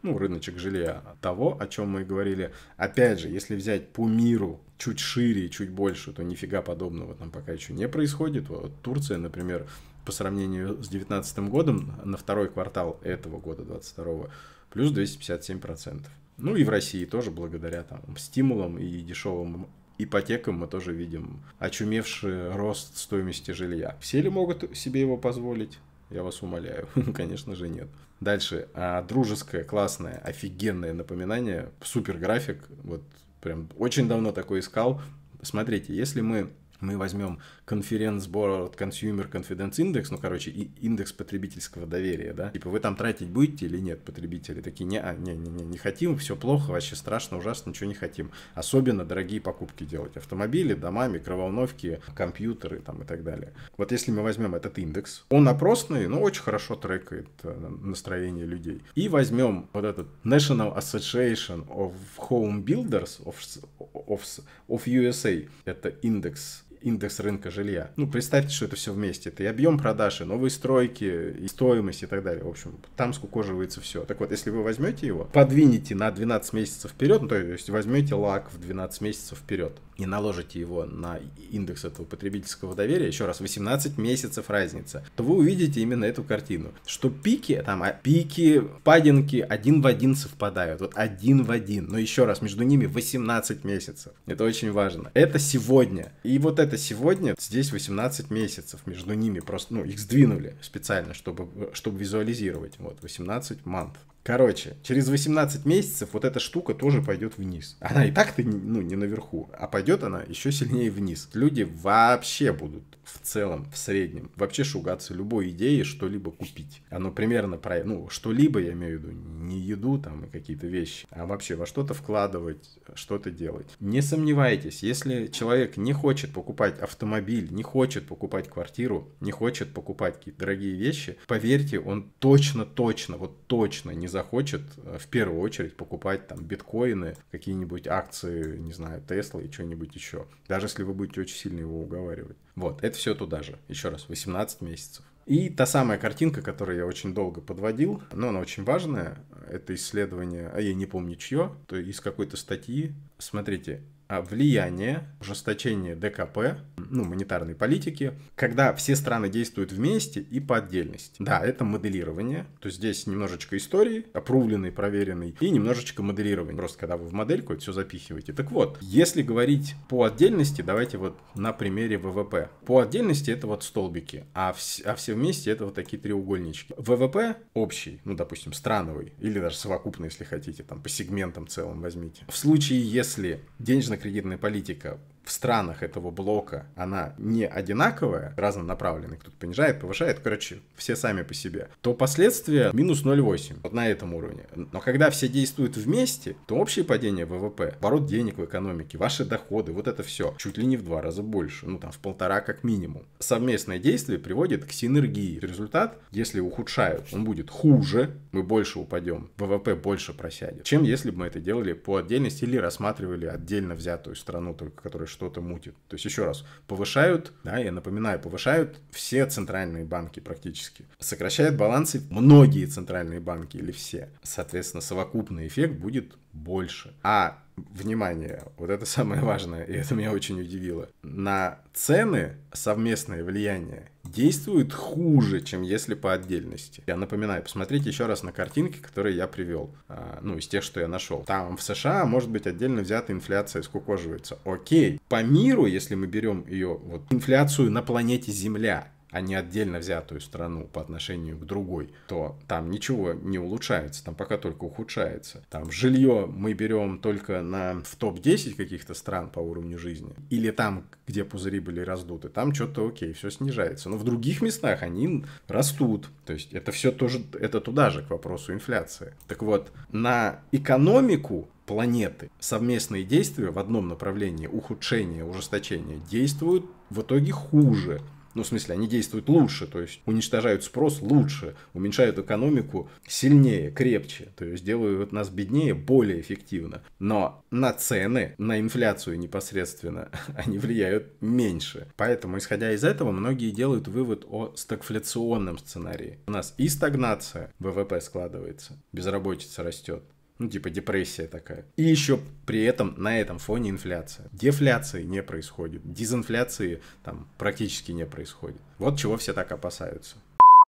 ну, рыночек жилья, того, о чем мы и говорили. Опять же, если взять по миру чуть шире и чуть больше, то нифига подобного там пока еще не происходит. Вот Турция, например, по сравнению с 2019 годом на второй квартал этого года, 2022, плюс 257%. Ну и в России тоже благодаря там, стимулам и дешевым ипотекам мы тоже видим очумевший рост стоимости жилья. Все ли могут себе его позволить? Я вас умоляю. Конечно же нет. Дальше. А, дружеское, классное, офигенное напоминание. Супер график. Вот прям очень давно такой искал. Смотрите, если мы мы возьмем конференц-борд Consumer Confidence Index, ну, короче, и индекс потребительского доверия, да, типа вы там тратить будете или нет, потребители такие, не, не, не, не, не хотим, все плохо, вообще страшно, ужасно, ничего не хотим. Особенно дорогие покупки делать, автомобили, дома, микроволновки, компьютеры там и так далее. Вот если мы возьмем этот индекс, он опросный, но очень хорошо трекает э, настроение людей. И возьмем вот этот National Association of Home Builders of, of, of USA, это индекс индекс рынка жилья. Ну, представьте, что это все вместе. Это и объем продажи, новые стройки, и стоимость, и так далее. В общем, там скукоживается все. Так вот, если вы возьмете его, подвинете на 12 месяцев вперед, ну, то есть возьмете лак в 12 месяцев вперед и наложите его на индекс этого потребительского доверия, еще раз, 18 месяцев разница, то вы увидите именно эту картину, что пики, там, а пики, падинки один в один совпадают, вот один в один, но еще раз, между ними 18 месяцев. Это очень важно. Это сегодня. И вот это момента сегодня здесь 18 месяцев между ними. Просто, ну, их сдвинули специально, чтобы, э, чтобы визуализировать. Вот, 18 month. Короче, через 18 месяцев вот эта штука тоже пойдет вниз. Она и так-то ну, не наверху, а пойдет она еще сильнее вниз. Люди вообще будут в целом, в среднем, вообще шугаться любой идеей, что-либо купить. Оно примерно про... Ну, что-либо, я имею в виду, не еду там и какие-то вещи, а вообще во что-то вкладывать, что-то делать. Не сомневайтесь, если человек не хочет покупать автомобиль, не хочет покупать квартиру, не хочет покупать какие-то дорогие вещи, поверьте, он точно-точно, вот точно не захочет э, в первую очередь покупать там биткоины, какие-нибудь акции, не знаю, Тесла и что-нибудь еще. Даже если вы будете очень сильно его уговаривать. Вот, это все туда же. Еще раз, 18 месяцев. И та самая картинка, которую я очень долго подводил, но она очень важная, это исследование, а я не помню чье, то из какой-то статьи. Смотрите, а влияние, ужесточение ДКП, ну, монетарной политики, когда все страны действуют вместе и по отдельности. Да, это моделирование, то есть здесь немножечко истории, опрувленной, проверенной, и немножечко моделирование. просто когда вы в модельку это все запихиваете. Так вот, если говорить по отдельности, давайте вот на примере ВВП. По отдельности это вот столбики, а, вс- а все вместе это вот такие треугольнички. ВВП общий, ну, допустим, страновый, или даже совокупный, если хотите, там, по сегментам целым возьмите. В случае, если денежно кредитная политика в странах этого блока она не одинаковая, разнонаправленная, кто-то понижает, повышает, короче, все сами по себе, то последствия минус 0,8 вот на этом уровне. Но когда все действуют вместе, то общее падение ВВП, оборот денег в экономике, ваши доходы, вот это все чуть ли не в два раза больше, ну там в полтора как минимум. Совместное действие приводит к синергии. Результат, если ухудшают, он будет хуже, мы больше упадем, ВВП больше просядет, чем если бы мы это делали по отдельности или рассматривали отдельно взятую страну, только которая что-то мутит. То есть, еще раз, повышают, да, я напоминаю, повышают все центральные банки практически. Сокращают балансы многие центральные банки или все. Соответственно, совокупный эффект будет больше. А внимание, вот это самое важное, и это меня очень удивило, на цены совместное влияние действует хуже, чем если по отдельности. Я напоминаю, посмотрите еще раз на картинки, которые я привел, а, ну, из тех, что я нашел. Там в США, может быть, отдельно взята инфляция скукоживается. Окей. По миру, если мы берем ее, вот, инфляцию на планете Земля, а не отдельно взятую страну по отношению к другой, то там ничего не улучшается, там пока только ухудшается. Там жилье мы берем только на, в топ-10 каких-то стран по уровню жизни, или там, где пузыри были раздуты, там что-то окей, все снижается. Но в других местах они растут. То есть это все тоже, это туда же к вопросу инфляции. Так вот, на экономику планеты. Совместные действия в одном направлении, ухудшение, ужесточение, действуют в итоге хуже, ну, в смысле, они действуют лучше, то есть уничтожают спрос лучше, уменьшают экономику сильнее, крепче, то есть делают нас беднее более эффективно. Но на цены, на инфляцию непосредственно, они влияют меньше. Поэтому, исходя из этого, многие делают вывод о стагфляционном сценарии. У нас и стагнация ВВП складывается, безработица растет, ну, типа депрессия такая. И еще при этом на этом фоне инфляция. Дефляции не происходит. Дезинфляции там практически не происходит. Вот чего все так опасаются.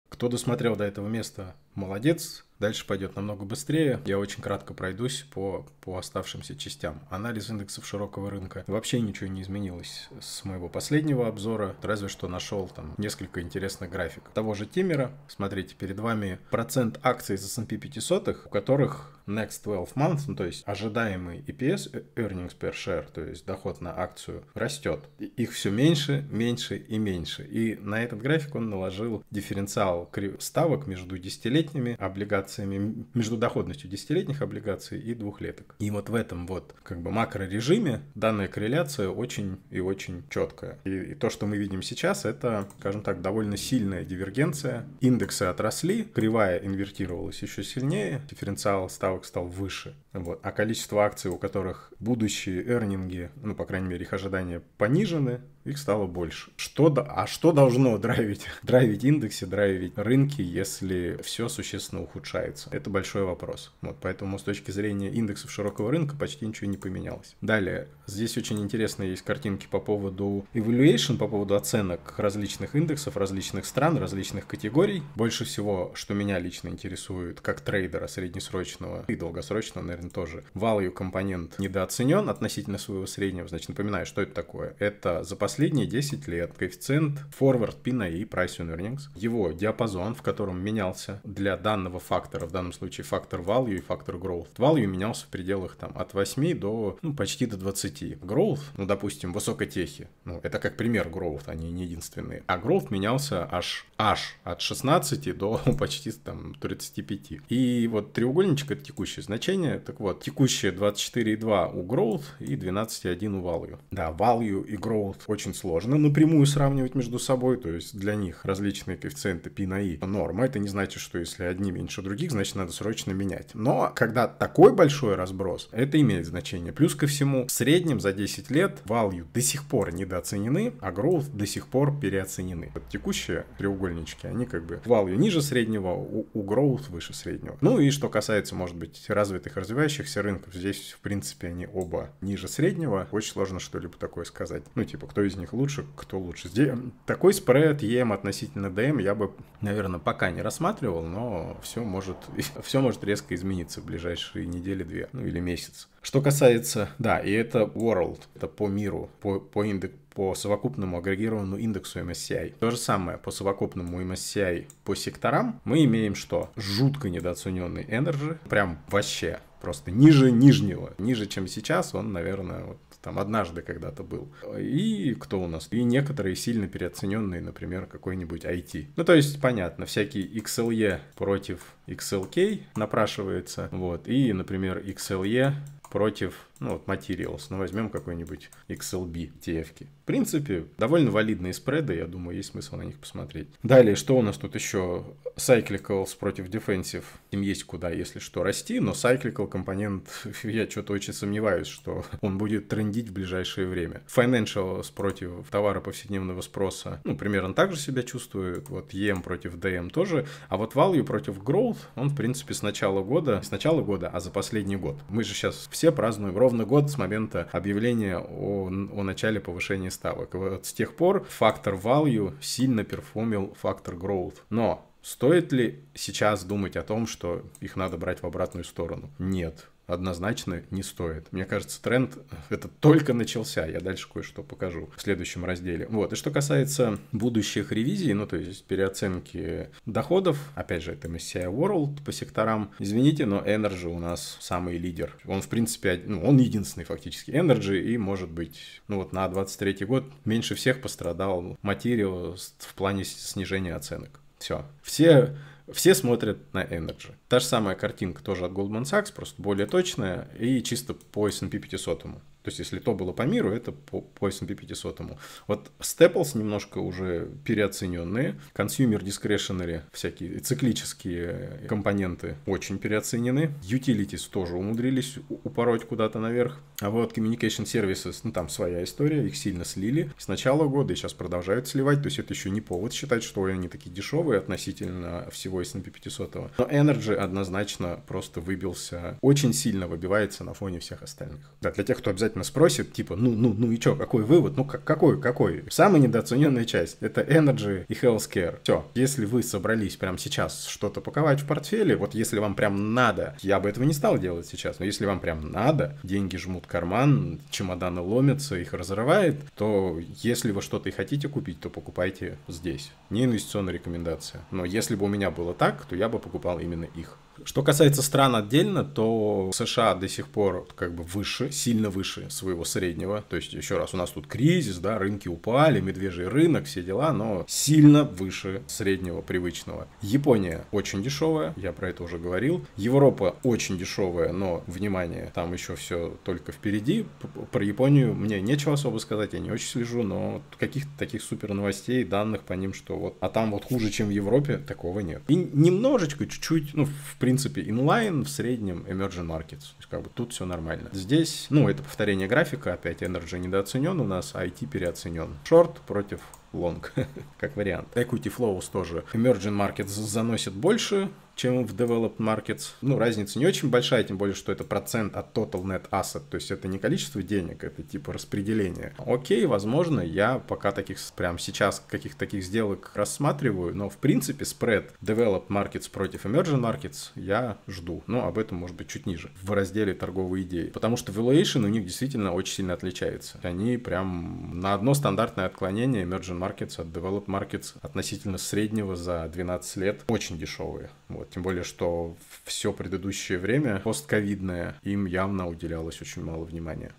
Кто досмотрел до этого места, молодец, дальше пойдет намного быстрее. Я очень кратко пройдусь по, по оставшимся частям. Анализ индексов широкого рынка. Вообще ничего не изменилось с моего последнего обзора, разве что нашел там несколько интересных графиков. Того же Тиммера, смотрите, перед вами процент акций из S&P 500, у которых next 12 months, ну, то есть ожидаемый EPS, э, earnings per share, то есть доход на акцию, растет. их все меньше, меньше и меньше. И на этот график он наложил дифференциал ставок между десятилетиями десятилетними облигациями, между доходностью десятилетних облигаций и двухлеток. И вот в этом вот как бы макрорежиме данная корреляция очень и очень четкая. И, и то, что мы видим сейчас, это, скажем так, довольно сильная дивергенция. Индексы отросли, кривая инвертировалась еще сильнее, дифференциал ставок стал выше. Вот. А количество акций, у которых будущие эрнинги, ну, по крайней мере, их ожидания понижены, их стало больше. Что, да, а что должно драйвить? драйвить индексы, драйвить рынки, если все существенно ухудшается? Это большой вопрос. Вот поэтому с точки зрения индексов широкого рынка почти ничего не поменялось. Далее, здесь очень интересные есть картинки по поводу evaluation, по поводу оценок различных индексов, различных стран, различных категорий. Больше всего, что меня лично интересует, как трейдера среднесрочного и долгосрочного, наверное, тоже, value компонент недооценен относительно своего среднего. Значит, напоминаю, что это такое? Это запас последние 10 лет коэффициент forward P на E, price on earnings, его диапазон, в котором менялся для данного фактора, в данном случае фактор value и фактор growth, value менялся в пределах там от 8 до ну, почти до 20. Growth, ну, допустим, высокотехи, ну, это как пример growth, они не единственные. А growth менялся аж, аж от 16 до ну, почти там 35. И вот треугольничек это текущее значение. Так вот, текущее 24,2 у growth и 12,1 у value. Да, value и growth очень очень сложно напрямую сравнивать между собой, то есть для них различные коэффициенты p на i норма. Это не значит, что если одни меньше других, значит надо срочно менять. Но когда такой большой разброс, это имеет значение. Плюс ко всему, в среднем за 10 лет value до сих пор недооценены, а growth до сих пор переоценены. Вот текущие треугольнички, они как бы value ниже среднего, у, у growth выше среднего. Ну и что касается, может быть, развитых развивающихся рынков, здесь, в принципе, они оба ниже среднего. Очень сложно что-либо такое сказать. Ну, типа, кто из из них лучше, кто лучше. Здесь, такой спред ЕМ относительно ДМ я бы, наверное, пока не рассматривал, но все может, все может резко измениться в ближайшие недели-две, ну или месяц. Что касается, да, и это World, это по миру, по, по индексу по совокупному агрегированному индексу MSCI. То же самое по совокупному MSCI по секторам мы имеем что? Жутко недооцененный Energy, прям вообще просто ниже нижнего, ниже, чем сейчас, он, наверное, вот там однажды когда-то был. И кто у нас? И некоторые сильно переоцененные, например, какой-нибудь IT. Ну, то есть, понятно, всякие XLE против XLK напрашивается, вот, и, например, XLE против ну вот Materials, ну возьмем какой-нибудь XLB TF. В принципе, довольно валидные спреды, я думаю, есть смысл на них посмотреть. Далее, что у нас тут еще? Cyclicals против Defensive, им есть куда, если что, расти, но Cyclical компонент, я что-то очень сомневаюсь, что он будет трендить в ближайшее время. Financials против товара повседневного спроса, ну, примерно так же себя чувствует, вот EM против DM тоже, а вот Value против Growth, он, в принципе, с начала года, с начала года, а за последний год. Мы же сейчас все празднуем ровно год с момента объявления о, о начале повышения ставок. И вот с тех пор фактор value сильно перформил фактор growth. Но Стоит ли сейчас думать о том, что их надо брать в обратную сторону? Нет однозначно не стоит. Мне кажется, тренд это только начался. Я дальше кое-что покажу в следующем разделе. Вот. И что касается будущих ревизий, ну, то есть переоценки доходов, опять же, это MSCI World по секторам. Извините, но Energy у нас самый лидер. Он, в принципе, ну, он единственный фактически Energy и, может быть, ну, вот на 23 год меньше всех пострадал материал в плане снижения оценок. Все. Все все смотрят на Energy. Та же самая картинка тоже от Goldman Sachs, просто более точная и чисто по S&P 500. му то есть, если то было по миру, это по, по S&P 500. Вот Staples немножко уже переоцененные, Consumer Discretionary, всякие циклические компоненты очень переоценены, Utilities тоже умудрились упороть куда-то наверх, а вот Communication Services, ну там своя история, их сильно слили с начала года и сейчас продолжают сливать, то есть это еще не повод считать, что они такие дешевые относительно всего S&P 500. Но Energy однозначно просто выбился, очень сильно выбивается на фоне всех остальных. Да, для тех, кто обязательно обязательно спросит, типа, ну, ну, ну и чё, какой вывод, ну как, какой, какой? Самая недооцененная часть — это Energy и Healthcare. Все, если вы собрались прямо сейчас что-то паковать в портфеле, вот если вам прям надо, я бы этого не стал делать сейчас, но если вам прям надо, деньги жмут карман, чемоданы ломятся, их разрывает, то если вы что-то и хотите купить, то покупайте здесь. Не инвестиционная рекомендация. Но если бы у меня было так, то я бы покупал именно их. Что касается стран отдельно, то США до сих пор как бы выше, сильно выше своего среднего. То есть, еще раз, у нас тут кризис, да, рынки упали, медвежий рынок, все дела, но сильно выше среднего привычного. Япония очень дешевая, я про это уже говорил. Европа очень дешевая, но, внимание, там еще все только впереди. Про Японию мне нечего особо сказать, я не очень слежу, но каких-то таких супер новостей, данных по ним, что вот, а там вот хуже, чем в Европе, такого нет. И немножечко, чуть-чуть, ну, в принципе, inline, в среднем emerging markets. То есть, как бы тут все нормально. Здесь, ну, это повторение графика, опять Energy недооценен у нас, IT переоценен. Short против long, как вариант. Equity flows тоже. Emerging markets заносит больше, чем в Developed Markets. Ну, разница не очень большая, тем более, что это процент от Total Net Asset, то есть это не количество денег, это типа распределение. Окей, возможно, я пока таких прям сейчас каких то таких сделок рассматриваю, но в принципе спред Developed Markets против Emerging Markets я жду, но ну, об этом может быть чуть ниже в разделе торговые идеи, потому что valuation у них действительно очень сильно отличается. Они прям на одно стандартное отклонение Emerging Markets от Developed Markets относительно среднего за 12 лет очень дешевые. Вот вот, тем более, что все предыдущее время, постковидное, им явно уделялось очень мало внимания.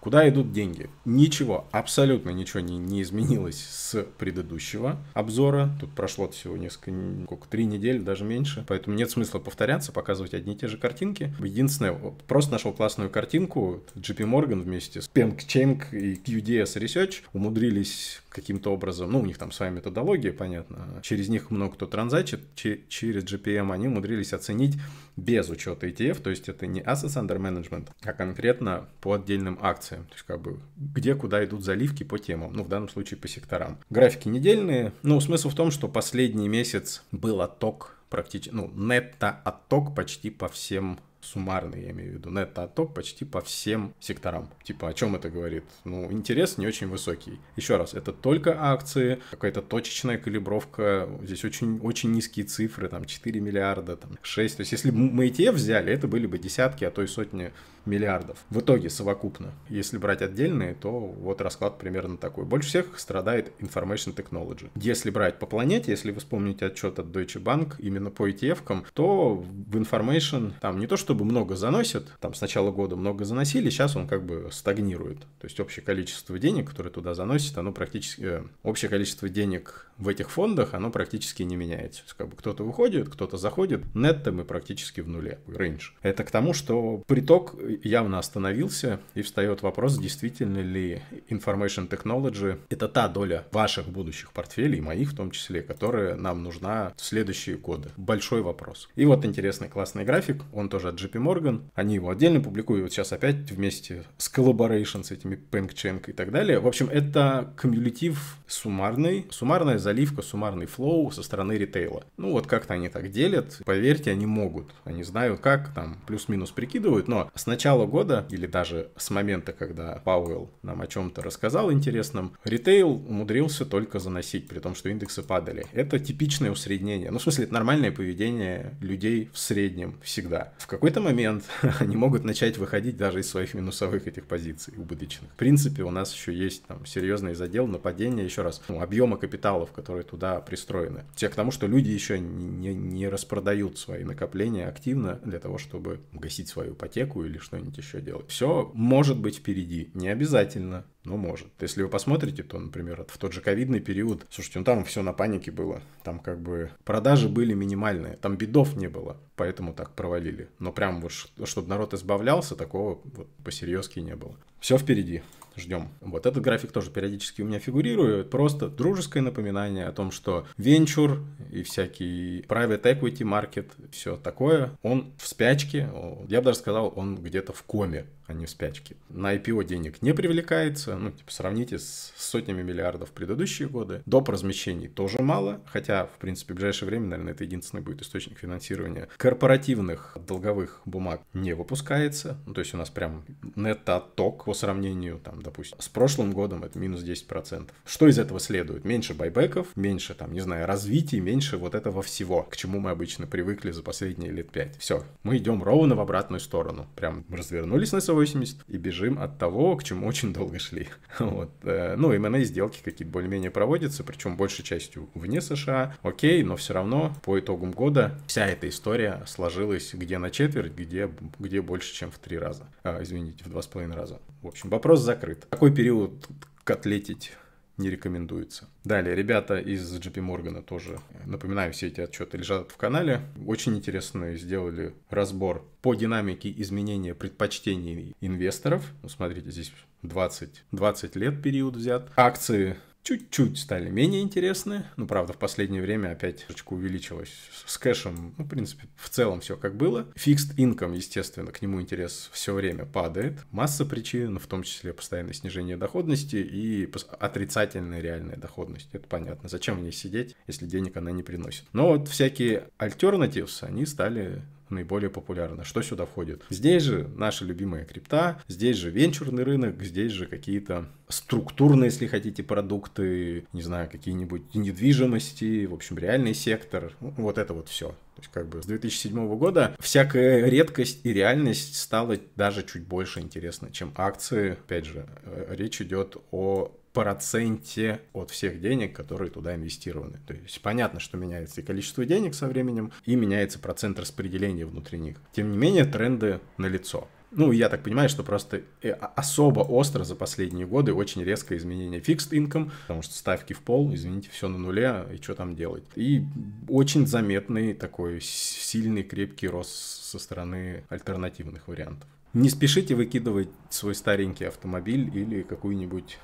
Куда идут деньги? Ничего, абсолютно ничего не, не изменилось с предыдущего обзора. Тут прошло всего несколько, сколько, три недели, даже меньше. Поэтому нет смысла повторяться, показывать одни и те же картинки. Единственное, просто нашел классную картинку. JP Morgan вместе с Peng Cheng и QDS Research умудрились каким-то образом, ну, у них там своя методология, понятно, через них много кто транзачит, через GPM они умудрились оценить без учета ETF, то есть это не assets under management, а конкретно по отдельным акциям, то есть как бы где куда идут заливки по темам, ну, в данном случае по секторам. Графики недельные, ну, смысл в том, что последний месяц был отток практически, ну, нетто отток почти по всем суммарный, я имею в виду, нет-отток а почти по всем секторам. Типа, о чем это говорит? Ну, интерес не очень высокий. Еще раз, это только акции, какая-то точечная калибровка, здесь очень, очень низкие цифры, там 4 миллиарда, там 6. То есть, если бы мы ETF взяли, это были бы десятки, а то и сотни миллиардов. В итоге совокупно. Если брать отдельные, то вот расклад примерно такой. Больше всех страдает Information Technology. Если брать по планете, если вы вспомните отчет от Deutsche Bank именно по ETF, то в Information там не то, что чтобы много заносят, там с начала года много заносили, сейчас он как бы стагнирует. То есть общее количество денег, которые туда заносит, оно практически... Э, общее количество денег в этих фондах, оно практически не меняется. То есть как бы кто-то выходит, кто-то заходит, нетто мы практически в нуле, рейндж. Это к тому, что приток явно остановился, и встает вопрос, действительно ли Information Technology — это та доля ваших будущих портфелей, моих в том числе, которая нам нужна в следующие годы. Большой вопрос. И вот интересный классный график, он тоже от JP Morgan. Они его отдельно публикуют вот сейчас опять вместе с Collaboration, с этими PengChank и так далее. В общем, это кумулятив суммарный, суммарная заливка, суммарный флоу со стороны ритейла. Ну вот как-то они так делят. Поверьте, они могут. Они знают как, там плюс-минус прикидывают. Но с начала года или даже с момента, когда Пауэлл нам о чем-то рассказал интересном, ритейл умудрился только заносить, при том, что индексы падали. Это типичное усреднение. Ну, в смысле, это нормальное поведение людей в среднем всегда. В какой какой-то момент они могут начать выходить даже из своих минусовых этих позиций убыточных. В принципе, у нас еще есть там серьезный задел на падение еще раз, ну, объема капиталов, которые туда пристроены. Те к тому, что люди еще не, не, не распродают свои накопления активно для того, чтобы гасить свою ипотеку или что-нибудь еще делать. Все может быть впереди, не обязательно. Ну, может. Если вы посмотрите, то, например, в тот же ковидный период, слушайте, ну там все на панике было. Там как бы продажи были минимальные, там бедов не было, поэтому так провалили. Но прям вот, чтобы народ избавлялся, такого вот посерьезки не было. Все впереди ждем. Вот этот график тоже периодически у меня фигурирует. Просто дружеское напоминание о том, что венчур и всякий private equity market, все такое, он в спячке. Я бы даже сказал, он где-то в коме, а не в спячке. На IPO денег не привлекается. Ну, типа, сравните с сотнями миллиардов в предыдущие годы. Доп. размещений тоже мало, хотя, в принципе, в ближайшее время, наверное, это единственный будет источник финансирования. Корпоративных долговых бумаг не выпускается. Ну, то есть у нас прям нетто-отток по сравнению там, допустим. С прошлым годом это минус 10%. Что из этого следует? Меньше байбеков, меньше, там, не знаю, развития, меньше вот этого всего, к чему мы обычно привыкли за последние лет 5. Все, мы идем ровно в обратную сторону. Прям развернулись на 180 и бежим от того, к чему очень долго шли. Вот. Э, ну, M&A а сделки какие-то более-менее проводятся, причем большей частью вне США. Окей, но все равно по итогам года вся эта история сложилась где на четверть, где, где больше, чем в три раза. А, извините, в два с половиной раза. В общем, вопрос закрыт открыт. Такой период котлетить не рекомендуется. Далее, ребята из JP Morgan тоже, напоминаю, все эти отчеты лежат в канале. Очень интересно сделали разбор по динамике изменения предпочтений инвесторов. Ну, смотрите, здесь 20, 20 лет период взят. Акции чуть-чуть стали менее интересны. Ну, правда, в последнее время опять чуточку увеличилось с кэшем. Ну, в принципе, в целом все как было. Fixed income, естественно, к нему интерес все время падает. Масса причин, в том числе постоянное снижение доходности и отрицательная реальная доходность. Это понятно. Зачем в ней сидеть, если денег она не приносит? Но вот всякие альтернативы они стали наиболее популярно Что сюда входит? Здесь же наша любимая крипта, здесь же венчурный рынок, здесь же какие-то структурные, если хотите, продукты, не знаю, какие-нибудь недвижимости, в общем, реальный сектор, вот это вот все. То есть как бы с 2007 года всякая редкость и реальность стала даже чуть больше интересна, чем акции. Опять же, э, речь идет о проценте от всех денег, которые туда инвестированы. То есть понятно, что меняется и количество денег со временем, и меняется процент распределения внутри них. Тем не менее, тренды налицо. Ну, я так понимаю, что просто э, а, особо остро за последние годы очень резкое изменение fixed income, потому что ставки в пол, извините, все на нуле, а, и что там делать. И очень заметный такой сильный крепкий рост со стороны альтернативных вариантов. Не спешите выкидывать свой старенький автомобиль или какую-нибудь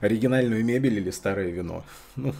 оригинальную мебель или старое вино. Ну,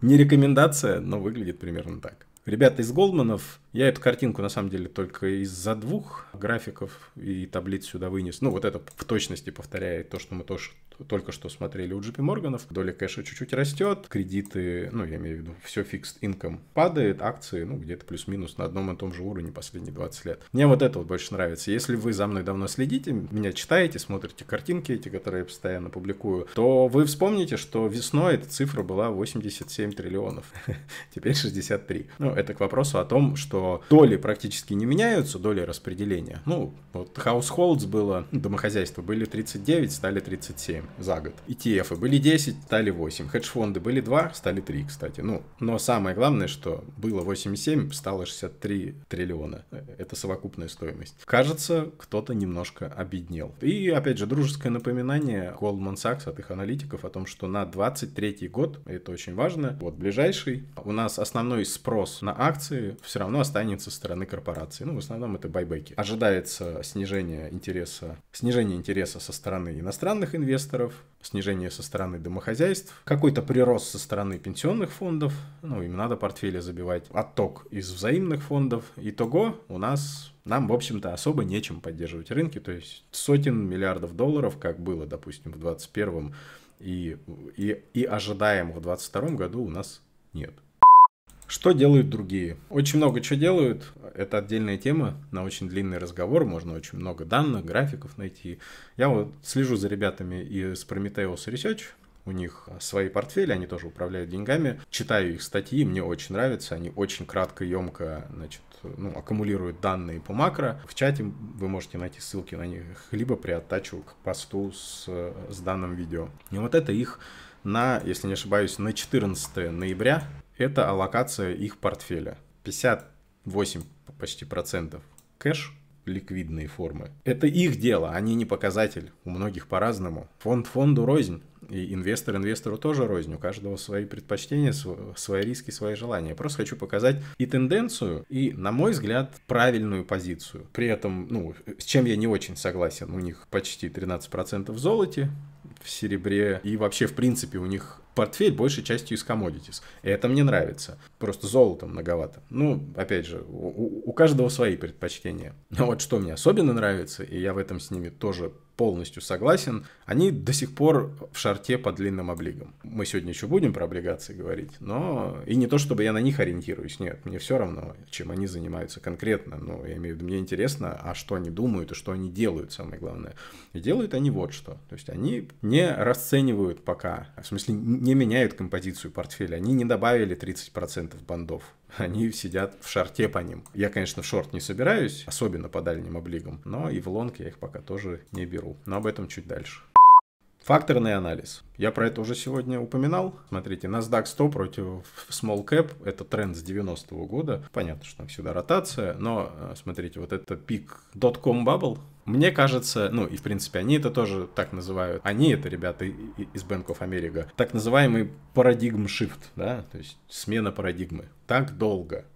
не рекомендация, но выглядит примерно так. Ребята из Голдманов, я эту картинку на самом деле только из-за двух графиков и таблиц сюда вынес. Ну, вот это в точности повторяет то, что мы тоже только что смотрели у JP Морганов, доля кэша чуть-чуть растет, кредиты, ну, я имею в виду, все fixed income падает, акции, ну, где-то плюс-минус на одном и том же уровне последние 20 лет. Мне вот это вот больше нравится. Если вы за мной давно следите, меня читаете, смотрите картинки эти, которые я постоянно публикую, то вы вспомните, что весной эта цифра была 87 триллионов, теперь 63. Ну, это к вопросу о том, что доли практически не меняются, доли распределения. Ну, вот households было, домохозяйства были 39, стали 37 за год. ETF были 10, стали 8. Хедж-фонды были 2, стали 3, кстати. Ну, но самое главное, что было 87, стало 63 триллиона. Это совокупная стоимость. Кажется, кто-то немножко обеднел. И, опять же, дружеское напоминание Goldman Sachs от их аналитиков о том, что на 23 год, это очень важно, вот ближайший, у нас основной спрос на акции все равно останется со стороны корпорации. Ну, в основном это байбеки. Ожидается снижение интереса, снижение интереса со стороны иностранных инвесторов, инвесторов, снижение со стороны домохозяйств, какой-то прирост со стороны пенсионных фондов, ну, им надо портфели забивать, отток из взаимных фондов. Итого у нас, нам, в общем-то, особо нечем поддерживать рынки, то есть сотен миллиардов долларов, как было, допустим, в 2021 и, и, и ожидаем в 2022 году у нас нет. Что делают другие? Очень много чего делают. Это отдельная тема на очень длинный разговор. Можно очень много данных, графиков найти. Я вот слежу за ребятами из Prometheus Research. У них свои портфели, они тоже управляют деньгами. Читаю их статьи, мне очень нравится. Они очень кратко, емко, значит, ну, аккумулируют данные по макро. В чате вы можете найти ссылки на них, либо приоттачу к посту с, с данным видео. И вот это их на, если не ошибаюсь, на 14 ноября это аллокация их портфеля. 58 почти процентов кэш ликвидные формы. Это их дело, они не показатель. У многих по-разному. Фонд фонду рознь. И инвестор инвестору тоже рознь. У каждого свои предпочтения, свои риски, свои желания. Я просто хочу показать и тенденцию, и, на мой взгляд, правильную позицию. При этом, ну, с чем я не очень согласен, у них почти 13% в золоте, в серебре. И вообще, в принципе, у них портфель большей частью из commodities. И это мне нравится. Просто золото многовато. Ну, опять же, у, у каждого свои предпочтения. Но вот что мне особенно нравится, и я в этом с ними тоже полностью согласен, они до сих пор в шарте по длинным облигам. Мы сегодня еще будем про облигации говорить, но и не то, чтобы я на них ориентируюсь, нет, мне все равно, чем они занимаются конкретно, но я имею в виду, мне интересно, а что они думают и что они делают, самое главное. И делают они вот что, то есть они не расценивают пока, в смысле не меняют композицию портфеля, они не добавили 30% бандов, они сидят в шорте по ним. Я, конечно, в шорт не собираюсь, особенно по дальним облигам, но и в лонг я их пока тоже не беру. Но об этом чуть дальше. Факторный анализ. Я про это уже сегодня упоминал. Смотрите, NASDAQ 100 против Small Cap. Это тренд с 90-го года. Понятно, что там всегда ротация. Но, э, смотрите, вот это пик dot-com bubble. Мне кажется, ну и в принципе они это тоже так называют. Они это ребята из Bank of America. Так называемый парадигм shift, да, то есть смена парадигмы. Так долго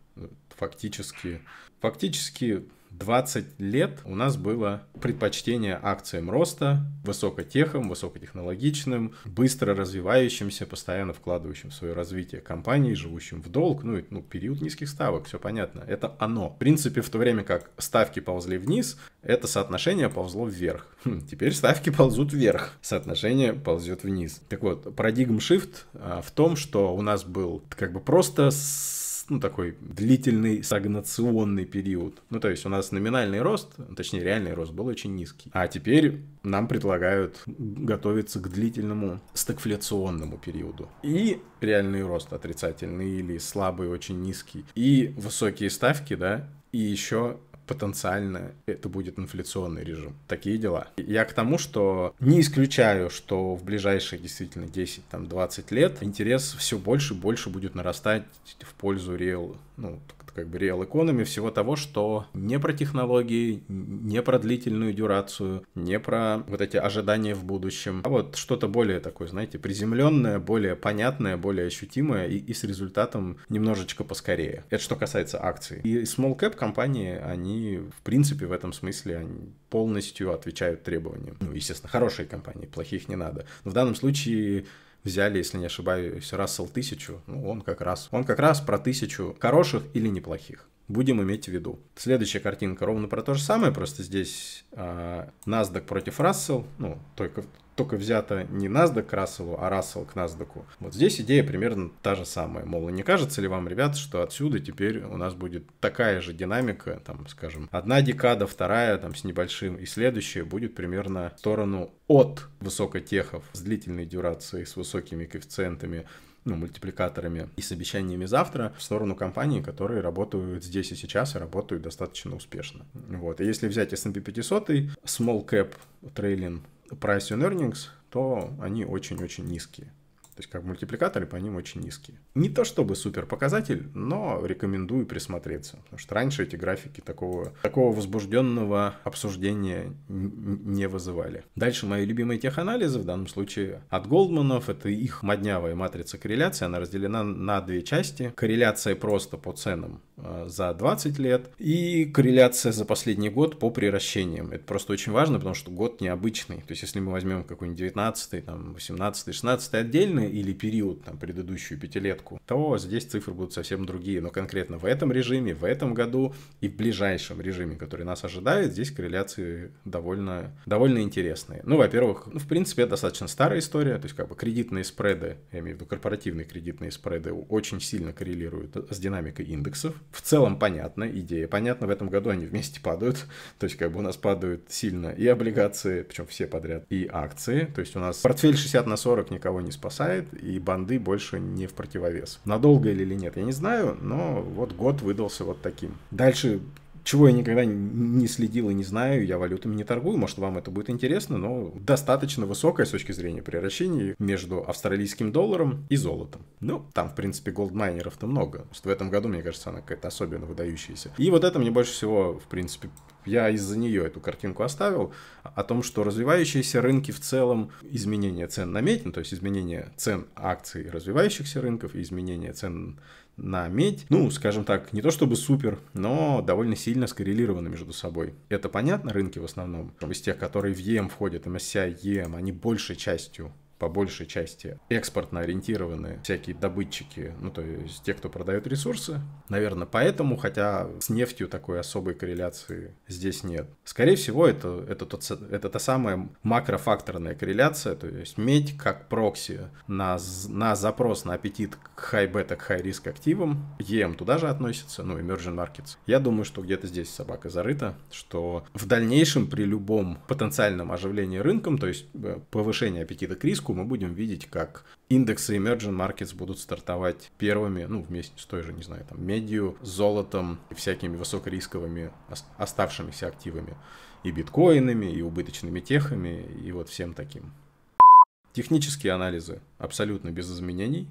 фактически, фактически 20 лет у нас было предпочтение акциям роста, высокотехом, высокотехнологичным, быстро развивающимся, постоянно вкладывающим в свое развитие компании, живущим в долг, ну, и, ну период низких ставок, все понятно, это оно. В принципе, в то время как ставки ползли вниз, это соотношение ползло вверх. Хм, теперь ставки ползут вверх, соотношение ползет вниз. Так вот, парадигм shift а, в том, что у нас был как бы просто с ну, такой длительный стагнационный период. Ну, то есть у нас номинальный рост, точнее, реальный рост был очень низкий. А теперь нам предлагают готовиться к длительному стагфляционному периоду. И реальный рост отрицательный или слабый, очень низкий. И высокие ставки, да, и еще потенциально это будет инфляционный режим. Такие дела. Я к тому, что не исключаю, что в ближайшие действительно 10-20 лет интерес все больше и больше будет нарастать в пользу реал, ну, как бы real economy, всего того, что не про технологии, не про длительную дюрацию, не про вот эти ожидания в будущем, а вот что-то более такое, знаете, приземленное, более понятное, более ощутимое и, и с результатом немножечко поскорее. Это что касается акций. И small cap компании, они в принципе в этом смысле они полностью отвечают требованиям. Ну, естественно, хорошие компании, плохих не надо. Но в данном случае взяли, если не ошибаюсь, Рассел тысячу. ну он как раз, он как раз про тысячу хороших или неплохих. Будем иметь в виду. Следующая картинка ровно про то же самое, просто здесь э, NASDAQ против Russell, ну, только только взято не NASDAQ к Расселу, а Рассел к NASDAQ. Вот здесь идея примерно та же самая. Мол, а не кажется ли вам, ребят, что отсюда теперь у нас будет такая же динамика, там, скажем, одна декада, вторая, там, с небольшим, и следующая будет примерно в сторону от высокотехов с длительной дюрацией, с высокими коэффициентами ну, мультипликаторами и с обещаниями завтра в сторону компаний, которые работают здесь и сейчас и работают достаточно успешно. Вот. И если взять S&P 500, small cap trailing price and earnings, то они очень-очень низкие. То есть, как мультипликаторы по ним очень низкие. Не то чтобы супер показатель, но рекомендую присмотреться. Потому что раньше эти графики такого, такого возбужденного обсуждения не вызывали. Дальше мои любимые теханализы, в данном случае от Голдманов, это их моднявая матрица корреляции, она разделена на две части. Корреляция просто по ценам э, за 20 лет и корреляция за последний год по приращениям. Это просто очень важно, потому что год необычный. То есть, если мы возьмем какой-нибудь 19 там, 18 16 отдельно, годовщины или период, там, предыдущую пятилетку, то здесь цифры будут совсем другие. Но конкретно в этом режиме, в этом году и в ближайшем режиме, который нас ожидает, здесь корреляции довольно, довольно интересные. Ну, во-первых, ну, в принципе, это достаточно старая история, то есть как бы кредитные спреды, я имею в виду корпоративные кредитные спреды, очень сильно коррелируют с динамикой индексов. В целом понятно, идея понятна, в этом году они вместе падают, то есть как бы у нас падают сильно и облигации, причем все подряд, и акции, то есть у нас портфель 60 на 40 никого не спасает, хватает, и банды больше не в противовес. Надолго или нет, я не знаю, но вот год выдался вот таким. Дальше чего я никогда не следил и не знаю, я валютами не торгую, может, вам это будет интересно, но достаточно высокая с точки зрения превращения между австралийским долларом и золотом. Ну, там, в принципе, голдмайнеров-то много. Просто в этом году, мне кажется, она какая-то особенно выдающаяся. И вот это мне больше всего, в принципе, я из-за нее эту картинку оставил, о том, что развивающиеся рынки в целом, изменение цен на медь, ну, то есть изменение цен акций развивающихся рынков и изменение цен на медь, ну, скажем так, не то чтобы супер, но довольно сильно скоррелированы между собой. Это понятно, рынки в основном, из тех, которые в EM входят, MSCI, EM, они большей частью по большей части экспортно ориентированы всякие добытчики, ну то есть те, кто продает ресурсы. Наверное, поэтому, хотя с нефтью такой особой корреляции здесь нет. Скорее всего, это, это, тот, это та самая макрофакторная корреляция, то есть медь как прокси на, на запрос на аппетит к хай-бета, к хай-риск активам. EM туда же относится, ну, emerging markets. Я думаю, что где-то здесь собака зарыта, что в дальнейшем при любом потенциальном оживлении рынком, то есть э, повышении аппетита к риску, статистику мы будем видеть, как индексы emerging markets будут стартовать первыми, ну, вместе с той же, не знаю, там, медью, золотом и всякими высокорисковыми оставшимися активами. И биткоинами, и убыточными техами, и вот всем таким. Технические анализы абсолютно без изменений.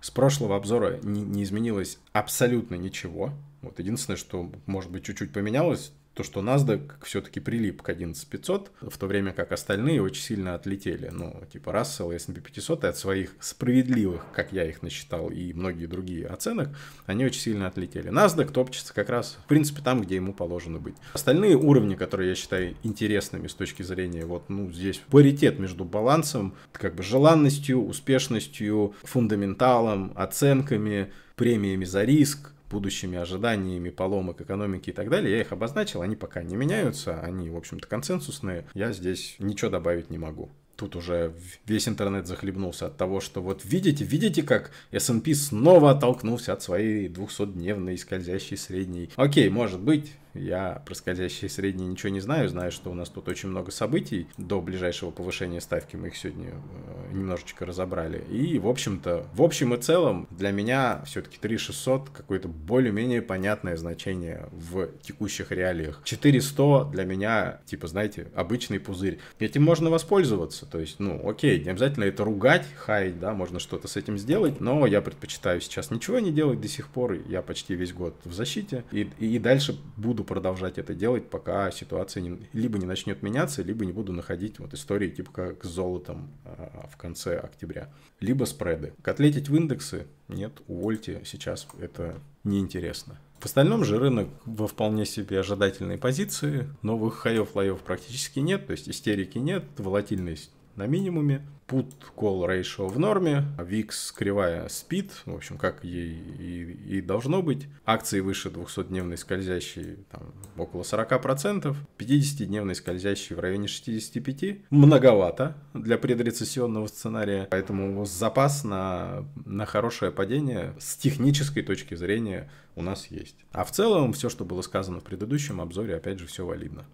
С прошлого обзора не, не изменилось абсолютно ничего. Вот единственное, что, может быть, чуть-чуть поменялось, то, что NASDAQ все-таки прилип к 11500, в то время как остальные очень сильно отлетели. Ну, типа Russell и S&P 500 от своих справедливых, как я их насчитал, и многие другие оценок, они очень сильно отлетели. NASDAQ топчется как раз, в принципе, там, где ему положено быть. Остальные уровни, которые я считаю интересными с точки зрения, вот, ну, здесь паритет между балансом, как бы желанностью, успешностью, фундаменталом, оценками, премиями за риск, будущими ожиданиями поломок экономики и так далее. Я их обозначил, они пока не меняются, они, в общем-то, консенсусные. Я здесь ничего добавить не могу тут уже весь интернет захлебнулся от того, что вот видите, видите, как S&P снова оттолкнулся от своей 200-дневной скользящей средней. Окей, может быть, я про скользящие средние ничего не знаю. Знаю, что у нас тут очень много событий. До ближайшего повышения ставки мы их сегодня э, немножечко разобрали. И, в общем-то, в общем и целом, для меня все-таки 3600 какое-то более-менее понятное значение в текущих реалиях. 400 для меня, типа, знаете, обычный пузырь. Этим можно воспользоваться. То есть, ну, окей, не обязательно это ругать, хай да, можно что-то с этим сделать, но я предпочитаю сейчас ничего не делать до сих пор. Я почти весь год в защите. И, и дальше буду продолжать это делать, пока ситуация не, либо не начнет меняться, либо не буду находить вот истории типа как с золотом а, в конце октября. Либо спреды. Котлетить в индексы? Нет, увольте, сейчас это неинтересно. В остальном же рынок во вполне себе ожидательной позиции, новых хаев-лоев практически нет, то есть истерики нет, волатильность на минимуме, put call ratio в норме, VIX кривая спит, в общем, как ей и, и должно быть. Акции выше 200-дневной скользящей там, около 40%, 50-дневной скользящей в районе 65%. Многовато для предрецессионного сценария, поэтому запас на, на хорошее падение с технической точки зрения у нас есть. А в целом все, что было сказано в предыдущем обзоре, опять же, все валидно.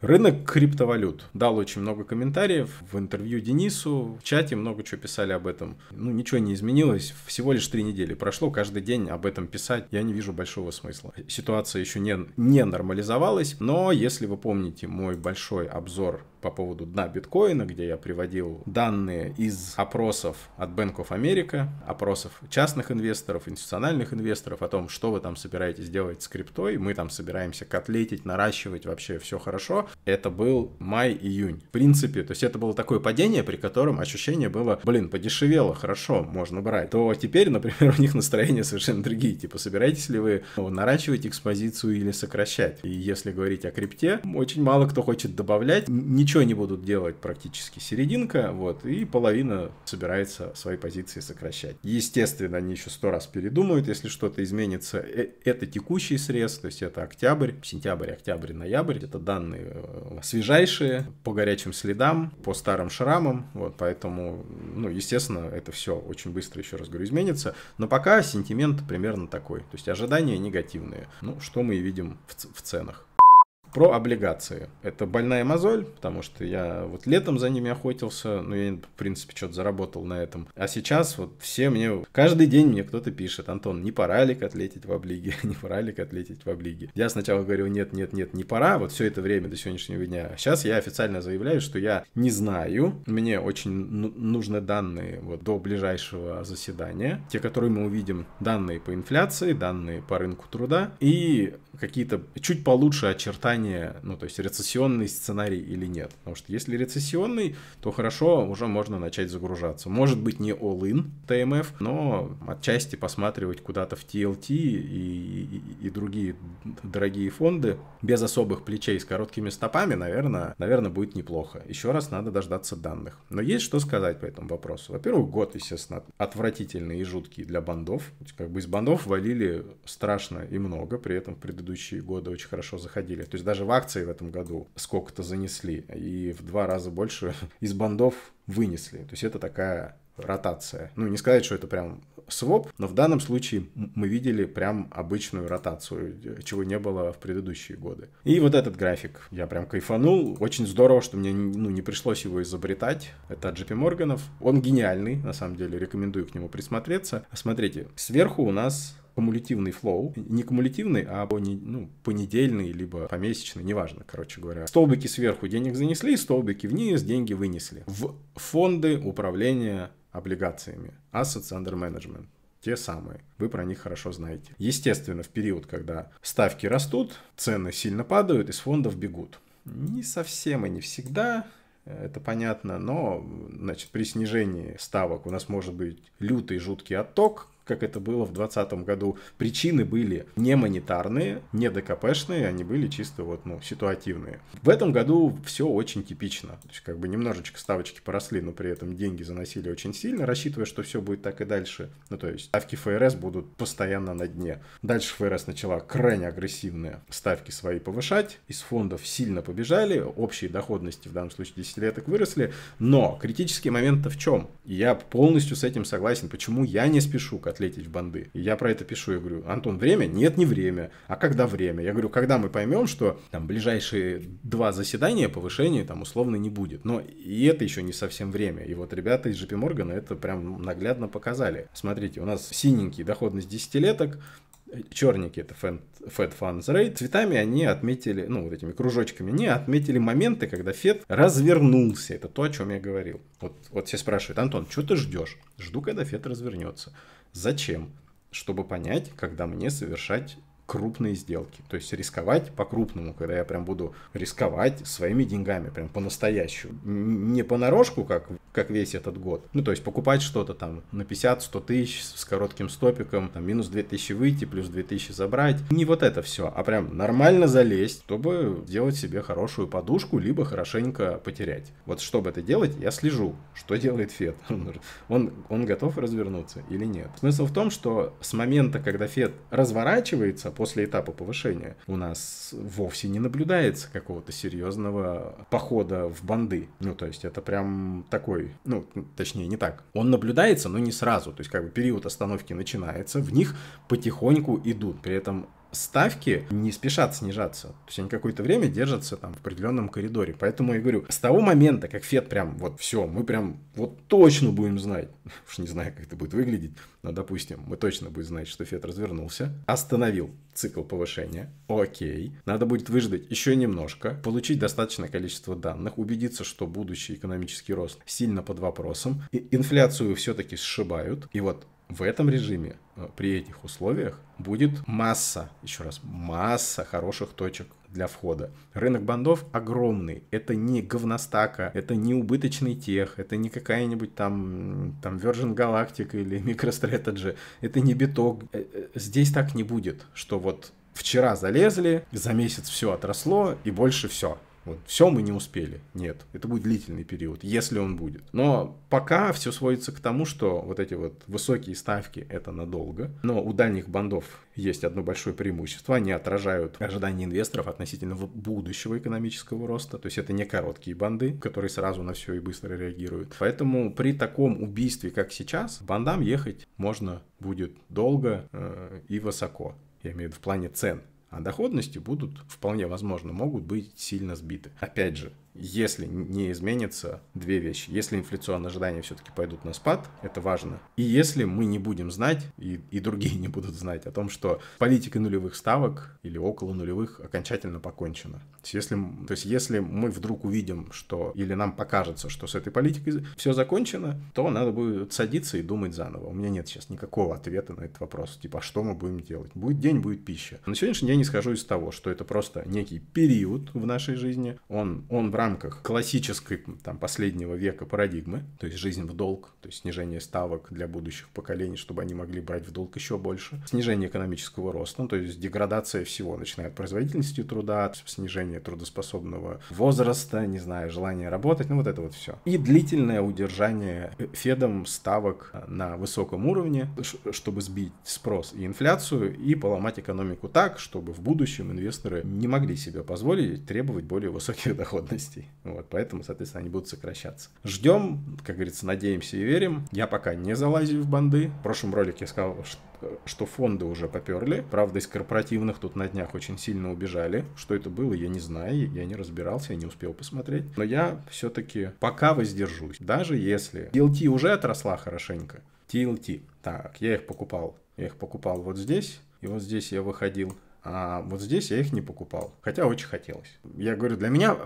Рынок криптовалют дал очень много комментариев в интервью Денису, в чате много чего писали об этом. Ну, ничего не изменилось, всего лишь три недели прошло, каждый день об этом писать я не вижу большого смысла. Ситуация еще не, не нормализовалась, но если вы помните мой большой обзор по поводу дна биткоина, где я приводил данные из опросов от Bank of America, опросов частных инвесторов, институциональных инвесторов о том, что вы там собираетесь делать с криптой. Мы там собираемся котлетить, наращивать, вообще все хорошо. Это был май-июнь. В принципе, то есть это было такое падение, при котором ощущение было, блин, подешевело, хорошо, можно брать. То теперь, например, у них настроение совершенно другие. Типа, собираетесь ли вы наращивать экспозицию или сокращать? И если говорить о крипте, очень мало кто хочет добавлять ничего не будут делать практически серединка, вот, и половина собирается свои позиции сокращать. Естественно, они еще сто раз передумают, если что-то изменится. Э, это текущий срез, то есть это октябрь, сентябрь, октябрь, ноябрь. Это данные э, свежайшие, по горячим следам, по старым шрамам, вот, поэтому, ну, естественно, это все очень быстро, еще раз говорю, изменится. Но пока сентимент примерно такой, то есть ожидания негативные, ну, что мы и видим в, в ценах. Про облигации. Это больная мозоль, потому что я вот летом за ними охотился, ну, я, в принципе, что-то заработал на этом. А сейчас вот все мне... Каждый день мне кто-то пишет, Антон, не пора ли котлетить в облиге? не пора ли котлетить в облиге? Я сначала говорю, нет, нет, нет, не пора, вот все это время до сегодняшнего дня. Сейчас а я официально заявляю, что я не знаю, мне очень нужны данные вот до ближайшего заседания, те, которые мы увидим, данные по инфляции, данные по рынку труда и какие-то чуть получше очертания заранее, ну, то есть рецессионный сценарий или нет. Потому что если рецессионный, то хорошо, уже можно начать загружаться. Может быть, не all-in TMF, но отчасти посматривать куда-то в TLT и, и, и другие дорогие фонды без особых плечей с короткими стопами, наверное, наверное, будет неплохо. Еще раз надо дождаться данных. Но есть что сказать по этому вопросу. Во-первых, год, естественно, отвратительный и жуткий для бандов. Как бы из бандов валили страшно и много, при этом в предыдущие годы очень хорошо заходили. То есть даже в акции в этом году сколько-то занесли, и в два раза больше из бандов вынесли. То есть это такая ротация. Ну, не сказать, что это прям своп, но в данном случае мы видели прям обычную ротацию, э, чего не было в предыдущие годы. И вот этот график я прям кайфанул. Очень здорово, что мне ну, не пришлось его изобретать. Это JP Morgan. Он гениальный, на самом деле, рекомендую к нему присмотреться. Смотрите, сверху у нас кумулятивный флоу. Не кумулятивный, а ну, понедельный, либо помесячный, неважно, короче говоря. Столбики сверху денег занесли, столбики вниз, деньги вынесли. В фонды управления облигациями. Assets under management. Те самые. Вы про них хорошо знаете. Естественно, в период, когда ставки растут, цены сильно падают, из фондов бегут. Не совсем и не всегда э, это понятно, но значит, при снижении ставок у нас может быть лютый жуткий отток, как это было в 2020 году. Причины были не монетарные, не ДКПшные, они были чисто вот, ну, ситуативные. В этом году все очень типично. То есть, как бы немножечко ставочки поросли, но при этом деньги заносили очень сильно, рассчитывая, что все будет так и дальше. Ну, то есть, ставки ФРС будут постоянно на дне. Дальше ФРС начала крайне агрессивные ставки свои повышать, из фондов сильно побежали, общие доходности в данном случае десятилеток выросли, но критический момент-то в чем? Я полностью с этим согласен, почему я не спешу к отлететь в банды. И я про это пишу, я говорю, Антон, время? Нет, не время. А когда время? Я говорю, когда мы поймем, что там ближайшие два заседания повышения там условно не будет. Но и это еще не совсем время. И вот ребята из JP Morgan это прям наглядно показали. Смотрите, у нас синенький доходность десятилеток, черники, это Fed Funds Rate, цветами они отметили, ну, вот этими кружочками, они отметили моменты, когда Фед развернулся. Это то, о чем я говорил. Вот, вот все спрашивают, Антон, что ты ждешь? Жду, когда Фед развернется. Зачем? Чтобы понять, когда мне совершать крупные сделки. То есть рисковать по-крупному, когда я прям буду рисковать своими деньгами, прям по-настоящему. Не понарошку, как, как весь этот год. Ну, то есть покупать что-то там на 50-100 тысяч с коротким стопиком, там минус 2000 выйти, плюс 2000 забрать. Не вот это все, а прям нормально залезть, чтобы сделать себе хорошую подушку, либо хорошенько потерять. Вот чтобы это делать, я слежу, что делает Фед. Он, он готов развернуться или нет. Смысл в том, что с момента, когда Фед разворачивается, после этапа повышения. У нас вовсе не наблюдается какого-то серьезного похода в банды. Ну, то есть это прям такой, ну, точнее, не так. Он наблюдается, но не сразу. То есть как бы период остановки начинается, в них потихоньку идут. При этом ставки не спешат снижаться. То есть они какое-то время держатся там в определенном коридоре. Поэтому я говорю, с того момента, как Фед прям вот все, мы прям вот точно будем знать, уж не знаю, как это будет выглядеть, но допустим, мы точно будем знать, что Фед развернулся, остановил цикл повышения, окей, надо будет выждать еще немножко, получить достаточное количество данных, убедиться, что будущий экономический рост сильно под вопросом, и инфляцию все-таки сшибают, и вот в этом режиме, э, при этих условиях, будет масса, еще раз, масса хороших точек для входа. Рынок бандов огромный. Это не говностака, это не убыточный тех, это не какая-нибудь там, там Virgin Galactic или MicroStrategy, это не биток. Э, э, здесь так не будет, что вот вчера залезли, за месяц все отросло и больше все. Вот, все мы не успели. Нет, это будет длительный период, если он будет. Но пока все сводится к тому, что вот эти вот высокие ставки это надолго. Но у дальних бандов есть одно большое преимущество. Они отражают ожидания инвесторов относительно будущего экономического роста. То есть это не короткие банды, которые сразу на все и быстро реагируют. Поэтому при таком убийстве, как сейчас, бандам ехать можно будет долго э, и высоко. Я имею в виду в плане цен а доходности будут, вполне возможно, могут быть сильно сбиты. Опять же, если не изменится две вещи. Если инфляционные ожидания все-таки пойдут на спад, это важно. И если мы не будем знать, и, и другие не будут знать о том, что политика нулевых ставок или около нулевых окончательно покончена. То есть если, то есть если мы вдруг увидим, что или нам покажется, что с этой политикой все закончено, то надо будет садиться и думать заново. У меня нет сейчас никакого ответа на этот вопрос. Типа, а что мы будем делать? Будет день, будет пища. На сегодняшний день я не исхожу из того, что это просто некий период в нашей жизни. Он, он в рамках рамках классической там, последнего века парадигмы, то есть жизнь в долг, то есть снижение ставок для будущих поколений, чтобы они могли брать в долг еще больше, снижение экономического роста, ну, то есть деградация всего, начиная от производительности труда, снижение трудоспособного возраста, не знаю, желание работать, ну вот это вот все. И длительное удержание э, Федом ставок э, на высоком уровне, чтобы сбить спрос и инфляцию и поломать экономику так, чтобы в будущем инвесторы не могли себе позволить требовать более высоких доходностей возможностей. Вот, поэтому, соответственно, они будут сокращаться. Ждем, как говорится, надеемся и верим. Я пока не залазю в банды. В прошлом ролике я сказал, что фонды уже поперли. Правда, из корпоративных тут на днях очень сильно убежали. Что это было, я не знаю, я не разбирался, я не успел посмотреть. Но я все-таки пока воздержусь. Даже если DLT уже отросла хорошенько, TLT. Так, я их покупал. Я их покупал вот здесь. И вот здесь я выходил а вот здесь я их не покупал, хотя очень хотелось. Я говорю, для меня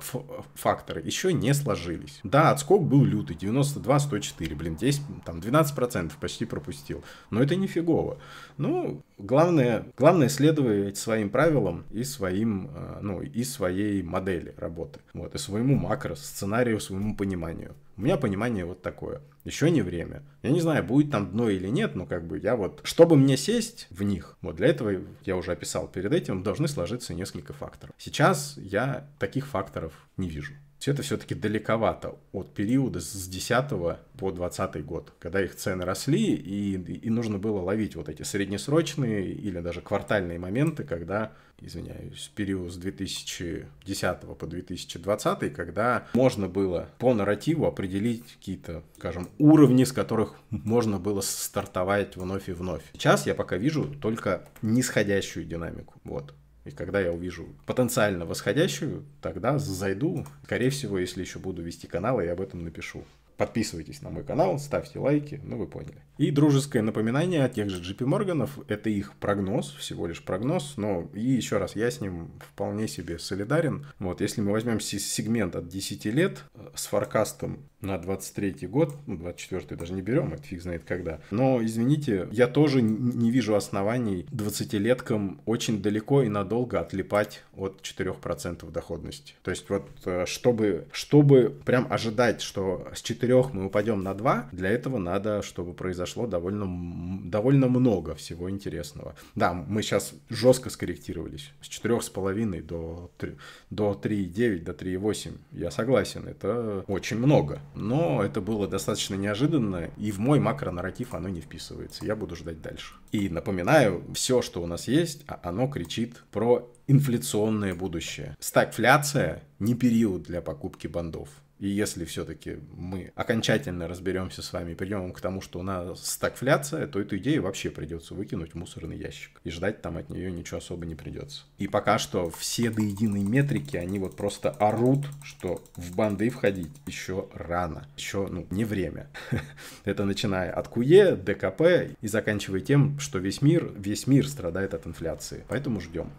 факторы еще не сложились. Да, отскок был лютый, 92-104, блин, здесь там 12% почти пропустил, но это не фигово. Ну, главное, главное следовать своим правилам и своим, э, ну, и своей модели работы, вот, и своему макро, сценарию, своему пониманию. У меня понимание вот такое. Еще не время. Я не знаю, будет там дно или нет, но как бы я вот... Чтобы мне сесть в них, вот для этого я уже описал перед этим, должны сложиться несколько факторов. Сейчас я таких факторов не вижу все это все-таки далековато от периода с 10 по 20 год, когда их цены росли, и, и нужно было ловить вот эти среднесрочные или даже квартальные моменты, когда, извиняюсь, период с 2010 по 2020, когда можно было по нарративу определить какие-то, скажем, уровни, с которых можно было стартовать вновь и вновь. Сейчас я пока вижу только нисходящую динамику. Вот. И когда я увижу потенциально восходящую, тогда зайду. Скорее всего, если еще буду вести канал, я об этом напишу. Подписывайтесь на мой канал, ставьте лайки, ну вы поняли. И дружеское напоминание о тех же JP Морганов, это их прогноз, всего лишь прогноз, но и еще раз, я с ним вполне себе солидарен. Вот, если мы возьмем сегмент от 10 лет э, с форкастом на 23 год, ну, 24 даже не берем, это фиг знает когда. Но, извините, я тоже не вижу оснований 20-леткам очень далеко и надолго отлипать от 4% доходности. То есть вот э, чтобы, чтобы прям ожидать, что с 4 четырех мы упадем на два, для этого надо, чтобы произошло довольно, довольно много всего интересного. Да, мы сейчас жестко скорректировались. С четырех с половиной до 3, до 3,9, до 3,8. Я согласен, это очень много. Но это было достаточно неожиданно, и в мой макронарратив оно не вписывается. Я буду ждать дальше. И напоминаю, все, что у нас есть, а оно кричит про инфляционное будущее. Стагфляция не период для покупки бандов. И если все-таки мы окончательно разберемся с вами и придем к тому, что у нас стагфляция, то эту идею вообще придется выкинуть в мусорный ящик. И ждать там от нее ничего особо не придется. И пока что все до единой метрики, они вот просто орут, что в банды входить еще рано. Еще, ну, не время. Это начиная от КУЕ, e, ДКП и заканчивая тем, что весь мир, весь мир страдает от инфляции. Поэтому ждем.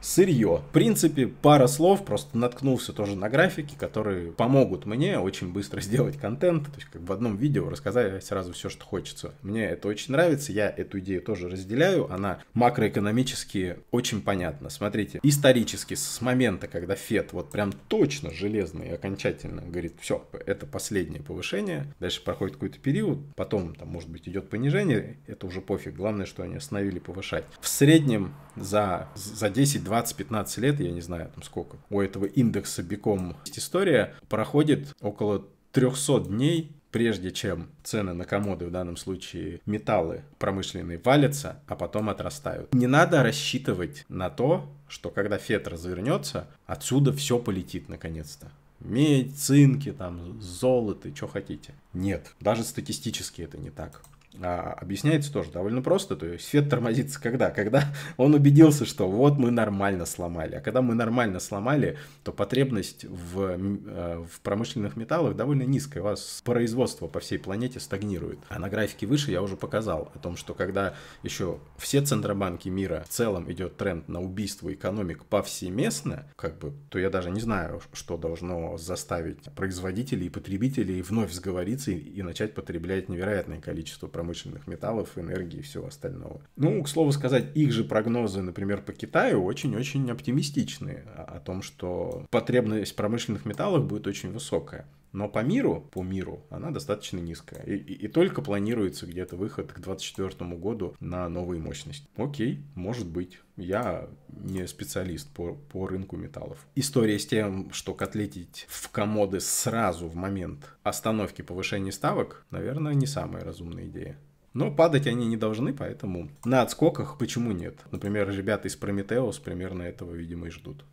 Сырье. В принципе, пара слов, просто наткнулся тоже на графики, которые помогут мне очень быстро сделать контент, то есть как в одном видео рассказать сразу все, что хочется. Мне это очень нравится, я эту идею тоже разделяю, она макроэкономически очень понятна. Смотрите, исторически с момента, когда ФЕД вот прям точно железно и окончательно говорит, все, это последнее повышение, дальше проходит какой-то период, потом там может быть идет понижение, это уже пофиг, главное, что они остановили повышать. В среднем за, за 10 20-15 лет, я не знаю там сколько, у этого индекса Биком есть история, проходит около 300 дней, прежде чем цены на комоды, в данном случае металлы промышленные, валятся, а потом отрастают. Не надо рассчитывать на то, что когда фет развернется, отсюда все полетит наконец-то медь, цинки, там, золото, что хотите. Нет, даже статистически это не так. А, объясняется тоже довольно просто. То есть свет тормозится когда? Когда он убедился, что вот мы нормально сломали. А когда мы нормально сломали, то потребность в, э, в промышленных металлах довольно низкая. У вас производство по всей планете стагнирует. А на графике выше я уже показал о том, что когда еще все центробанки мира в целом идет тренд на убийство экономик повсеместно, как бы, то я даже не знаю, что должно заставить производителей и потребителей вновь сговориться и, и начать потреблять невероятное количество промышленных металлов, энергии и всего остального. Ну, к слову сказать, их же прогнозы, например, по Китаю очень-очень оптимистичны о том, что потребность в промышленных металлах будет очень высокая. Но по миру, по миру, она достаточно низкая. И, и, и только планируется где-то выход к 2024 году на новые мощности. Окей, может быть. Я не специалист по, по рынку металлов. История с тем, что котлетить в комоды сразу в момент остановки повышения ставок, наверное, не самая разумная идея. Но падать они не должны, поэтому на отскоках почему нет? Например, ребята из Прометеус примерно этого, видимо, и ждут.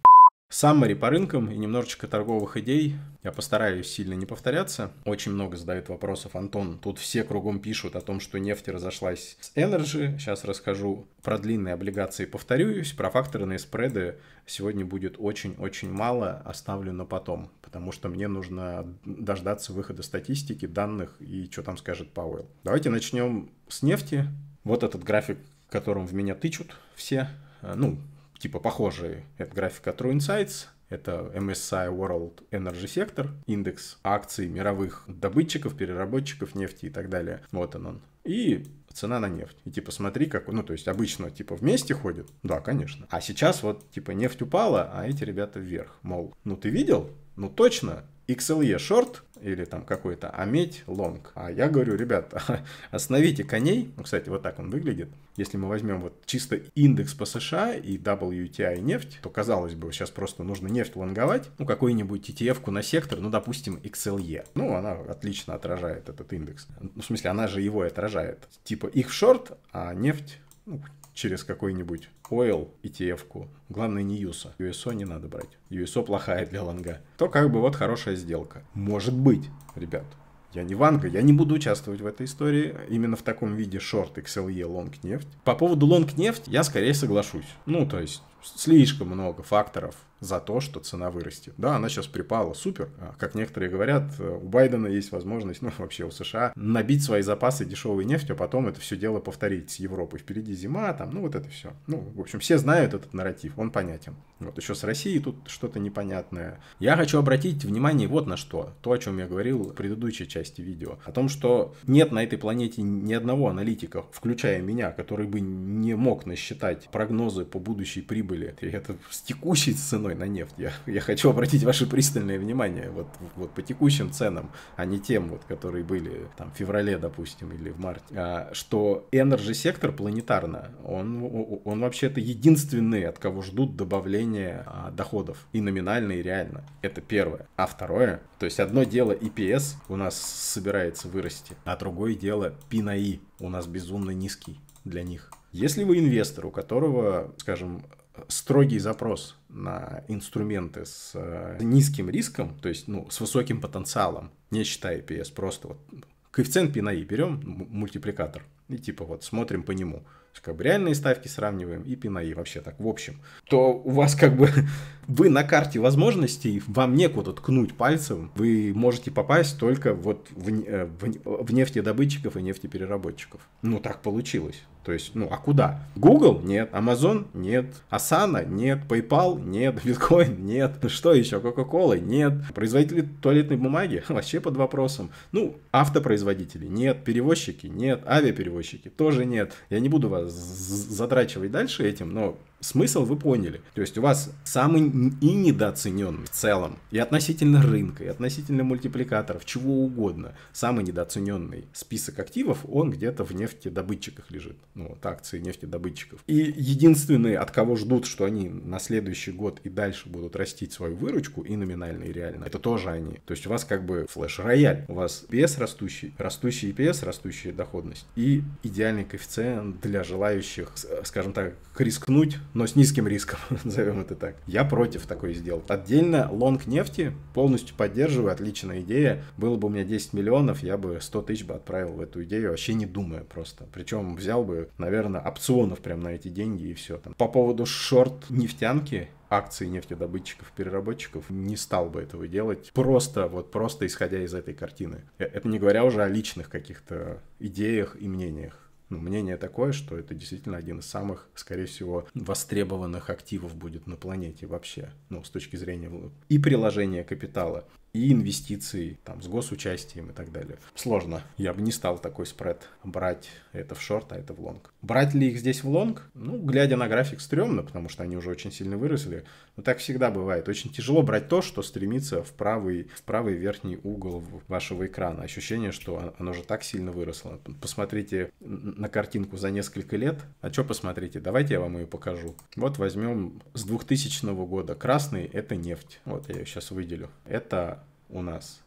Саммари по рынкам и немножечко торговых идей. Я постараюсь сильно не повторяться. Очень много задают вопросов, Антон. Тут все кругом пишут о том, что нефть разошлась с Energy. Сейчас расскажу про длинные облигации, повторюсь. Про факторные спреды сегодня будет очень-очень мало. Оставлю на потом, потому что мне нужно дождаться выхода статистики, данных и что там скажет Пауэлл. Давайте начнем с нефти. Вот этот график, которым в меня тычут все. Э, ну, типа похожие. Это графика True Insights, это MSCI World Energy Sector, индекс акций мировых добытчиков, переработчиков нефти и так далее. Вот он он. И цена на нефть. И типа смотри, как, ну то есть обычно типа вместе ходят, да, конечно. А сейчас вот типа нефть упала, а эти ребята вверх. Мол, ну ты видел? Ну точно, XLE short или там какой-то, а медь long. А я говорю, ребят, остановите коней. Ну, кстати, вот так он выглядит. Если мы возьмем вот чисто индекс по США и WTI нефть, то, казалось бы, сейчас просто нужно нефть лонговать, ну, какую-нибудь ETF-ку на сектор, ну, допустим, XLE. Ну, она отлично отражает этот индекс. Ну, в смысле, она же его и отражает. Типа их в шорт, а нефть ну, через какой-нибудь oil ETF-ку. Главное не USO. USO не надо брать. USO плохая для лонга. То как бы вот хорошая сделка. Может быть, ребят. Я не ванга, я не буду участвовать в этой истории. Именно в таком виде шорт XLE лонг нефть. По поводу лонг нефть я скорее соглашусь. Ну, то есть слишком много факторов за то, что цена вырастет. Да, она сейчас припала, супер. А, как некоторые говорят, э, у Байдена есть возможность, ну вообще у США, набить свои запасы дешевой нефти, а потом это все дело повторить с Европой. Впереди зима, там, ну вот это все. Ну, в общем, все знают этот нарратив, он понятен. Вот еще с Россией тут что-то непонятное. Я хочу обратить внимание вот на что. То, о чем я говорил в предыдущей части видео. О том, что нет на этой планете ни одного аналитика, включая меня, который бы не мог насчитать прогнозы по будущей прибыли прибыли. И это с текущей ценой на нефть. Я, я хочу обратить ваше пристальное внимание вот, вот по текущим ценам, а не тем, вот, которые были там в феврале, допустим, или в марте, а, что энерджи сектор планетарно, он, он вообще-то единственный, от кого ждут добавления а, доходов. И номинально, и реально. Это первое. А второе, то есть одно дело EPS у нас собирается вырасти, а другое дело P на у нас безумно низкий для них. Если вы инвестор, у которого, скажем, строгий запрос на инструменты с э, низким риском, то есть ну, с высоким потенциалом, не считая EPS, просто вот ну, коэффициент P на I e берем, мультипликатор, и типа вот смотрим по нему, как бы реальные ставки сравниваем и P на I e вообще так в общем, то у вас как бы вы на карте возможностей, вам некуда ткнуть пальцем, вы можете попасть только вот в, э, в, в нефтедобытчиков и нефтепереработчиков. Ну, так получилось. То есть, ну, а куда? Google? Нет. Amazon? Нет. Asana? Нет. PayPal? Нет. Bitcoin? Нет. Что еще? Coca-Cola? Нет. Производители туалетной бумаги? Вообще под вопросом. Ну, автопроизводители? Нет. Перевозчики? Нет. Авиаперевозчики? Тоже нет. Я не буду вас затрачивать дальше этим, но Смысл вы поняли. То есть у вас самый и недооцененный в целом, и относительно рынка, и относительно мультипликаторов, чего угодно, самый недооцененный список активов, он где-то в нефтедобытчиках лежит. Ну, вот акции нефтедобытчиков. И единственные, от кого ждут, что они на следующий год и дальше будут растить свою выручку, и номинально, и реально, это тоже они. То есть у вас как бы флеш-рояль. У вас EPS растущий, растущий EPS, растущая доходность. И идеальный коэффициент для желающих, скажем так, рискнуть но с низким риском, назовем это так. Я против такой сделки. Отдельно лонг нефти полностью поддерживаю, отличная идея. Было бы у меня 10 миллионов, я бы 100 тысяч бы отправил в эту идею, вообще не думая просто. Причем взял бы, наверное, опционов прям на эти деньги и все. Там. По поводу шорт нефтянки, акции нефтедобытчиков, переработчиков, не стал бы этого делать. Просто, вот просто исходя из этой картины. Э, это не говоря уже о личных каких-то идеях и мнениях. Ну, мнение такое, что это действительно один из самых, скорее всего, востребованных активов будет на планете вообще, ну, с точки зрения и приложения капитала и инвестиции там, с госучастием и так далее. Сложно. Я бы не стал такой спред брать это в шорт, а это в лонг. Брать ли их здесь в лонг? Ну, глядя на график, стрёмно, потому что они уже очень сильно выросли. Но так всегда бывает. Очень тяжело брать то, что стремится в правый, в правый верхний угол вашего экрана. Ощущение, что оно же так сильно выросло. Посмотрите на картинку за несколько лет. А что посмотрите? Давайте я вам ее покажу. Вот возьмем с 2000 года. Красный — это нефть. Вот я ее сейчас выделю. Это у нас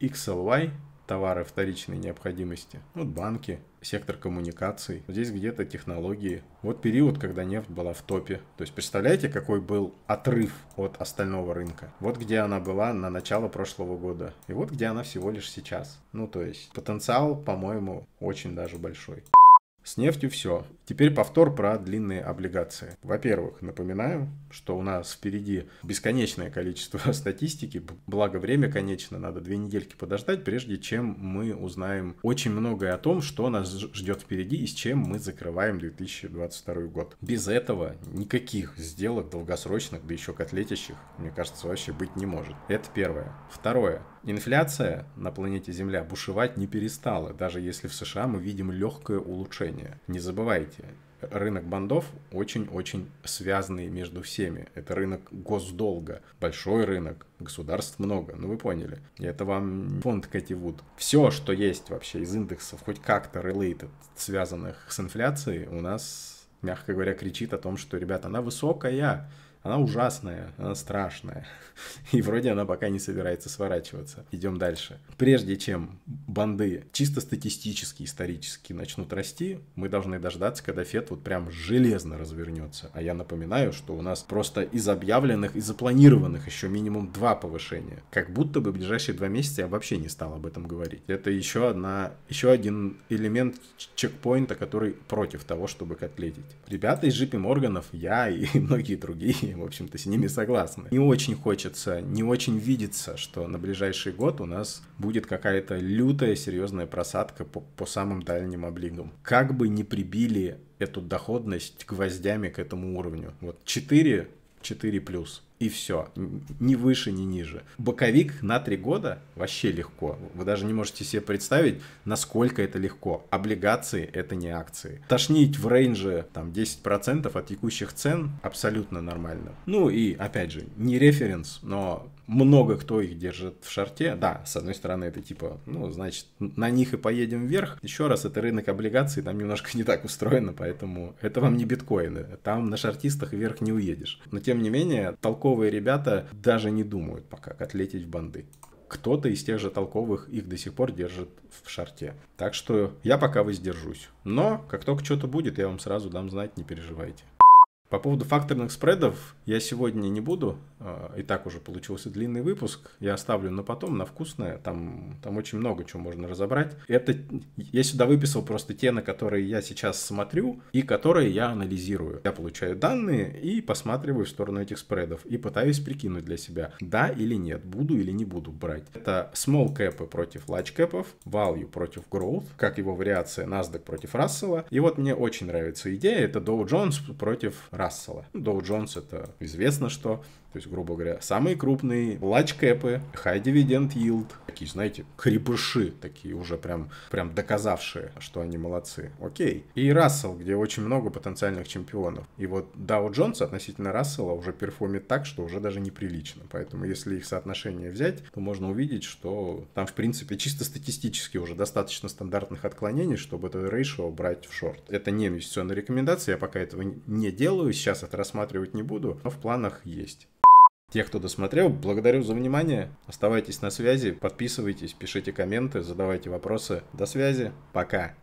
XLY, товары вторичной необходимости. Вот ну, банки, сектор коммуникаций, здесь где-то технологии. Вот период, когда нефть была в топе. То есть представляете, какой был отрыв от остального рынка. Вот где она была на начало прошлого года. И вот где она всего лишь сейчас. Ну то есть потенциал, по-моему, очень даже большой. С нефтью все. Теперь повтор про длинные облигации. Во-первых, напоминаю, что у нас впереди бесконечное количество статистики, благо время конечно, надо две недельки подождать, прежде чем мы узнаем очень многое о том, что нас ждет впереди и с чем мы закрываем 2022 год. Без этого никаких сделок долгосрочных, да еще котлетящих, мне кажется, вообще быть не может. Это первое. Второе. Инфляция на планете Земля бушевать не перестала, даже если в США мы видим легкое улучшение. Не забывайте, рынок бандов очень-очень связанный между всеми. Это рынок госдолга, большой рынок, государств много, ну вы поняли. И это вам фонд Кэти Вуд. Все, что есть вообще из индексов, хоть как-то related, связанных с инфляцией, у нас мягко говоря, кричит о том, что, ребята, она высокая, она ужасная, она страшная. И вроде она пока не собирается сворачиваться. Идем дальше. Прежде чем банды чисто статистически, исторически начнут расти, мы должны дождаться, когда Фед вот прям железно развернется. А я напоминаю, что у нас просто из объявленных и запланированных еще минимум два повышения. Как будто бы в ближайшие два месяца я вообще не стал об этом говорить. Это еще одна, еще один элемент чекпоинта, который против того, чтобы котлетить. Ребята из JP Морганов, я и многие другие в общем-то, с ними согласны. Не очень хочется, не очень видится, что на ближайший год у нас будет какая-то лютая серьезная просадка по, по самым дальним облигам. Как бы не прибили эту доходность гвоздями к этому уровню. Вот 4, 4 плюс и все. Ни выше, ни ниже. Боковик на три года вообще легко. Вы даже не можете себе представить, насколько это легко. Облигации — это не акции. Тошнить в рейнже там 10% от текущих цен абсолютно нормально. Ну и, опять же, не референс, но много кто их держит в шарте. Да, с одной стороны, это типа, ну, значит, на них и поедем вверх. Еще раз, это рынок облигаций, там немножко не так устроено, поэтому это вам не биткоины. Там на шартистах вверх не уедешь. Но, тем не менее, толковые ребята даже не думают пока, как отлететь в банды кто-то из тех же толковых их до сих пор держит в шарте. Так что я пока воздержусь. Но как только что-то будет, я вам сразу дам знать, не переживайте. По поводу факторных спредов я сегодня не буду. А, и так уже получился длинный выпуск. Я оставлю на потом, на вкусное. Там, там очень много чего можно разобрать. Это я сюда выписал просто те, на которые я сейчас смотрю и которые я анализирую. Я получаю данные и посматриваю в сторону этих спредов и пытаюсь прикинуть для себя, да или нет, буду или не буду брать. Это small cap против large cap, value против growth, как его вариация NASDAQ против Russell. И вот мне очень нравится идея, это Dow Jones против Рассела. Доу Джонс это известно, что то есть, грубо говоря, самые крупные лачкэпы, high dividend yield, такие, знаете, крепыши, такие уже прям, прям доказавшие, что они молодцы. Окей. И Рассел, где очень много потенциальных чемпионов. И вот Dow Jones относительно Рассела уже перформит так, что уже даже неприлично. Поэтому если их соотношение взять, то можно увидеть, что там, в принципе, чисто статистически уже достаточно стандартных отклонений, чтобы это рейшио брать в шорт. Это не инвестиционная рекомендация, я пока этого не делаю, сейчас это рассматривать не буду, но в планах есть. Тех, кто досмотрел, благодарю за внимание. Оставайтесь на связи, подписывайтесь, пишите комменты, задавайте вопросы. До связи, пока.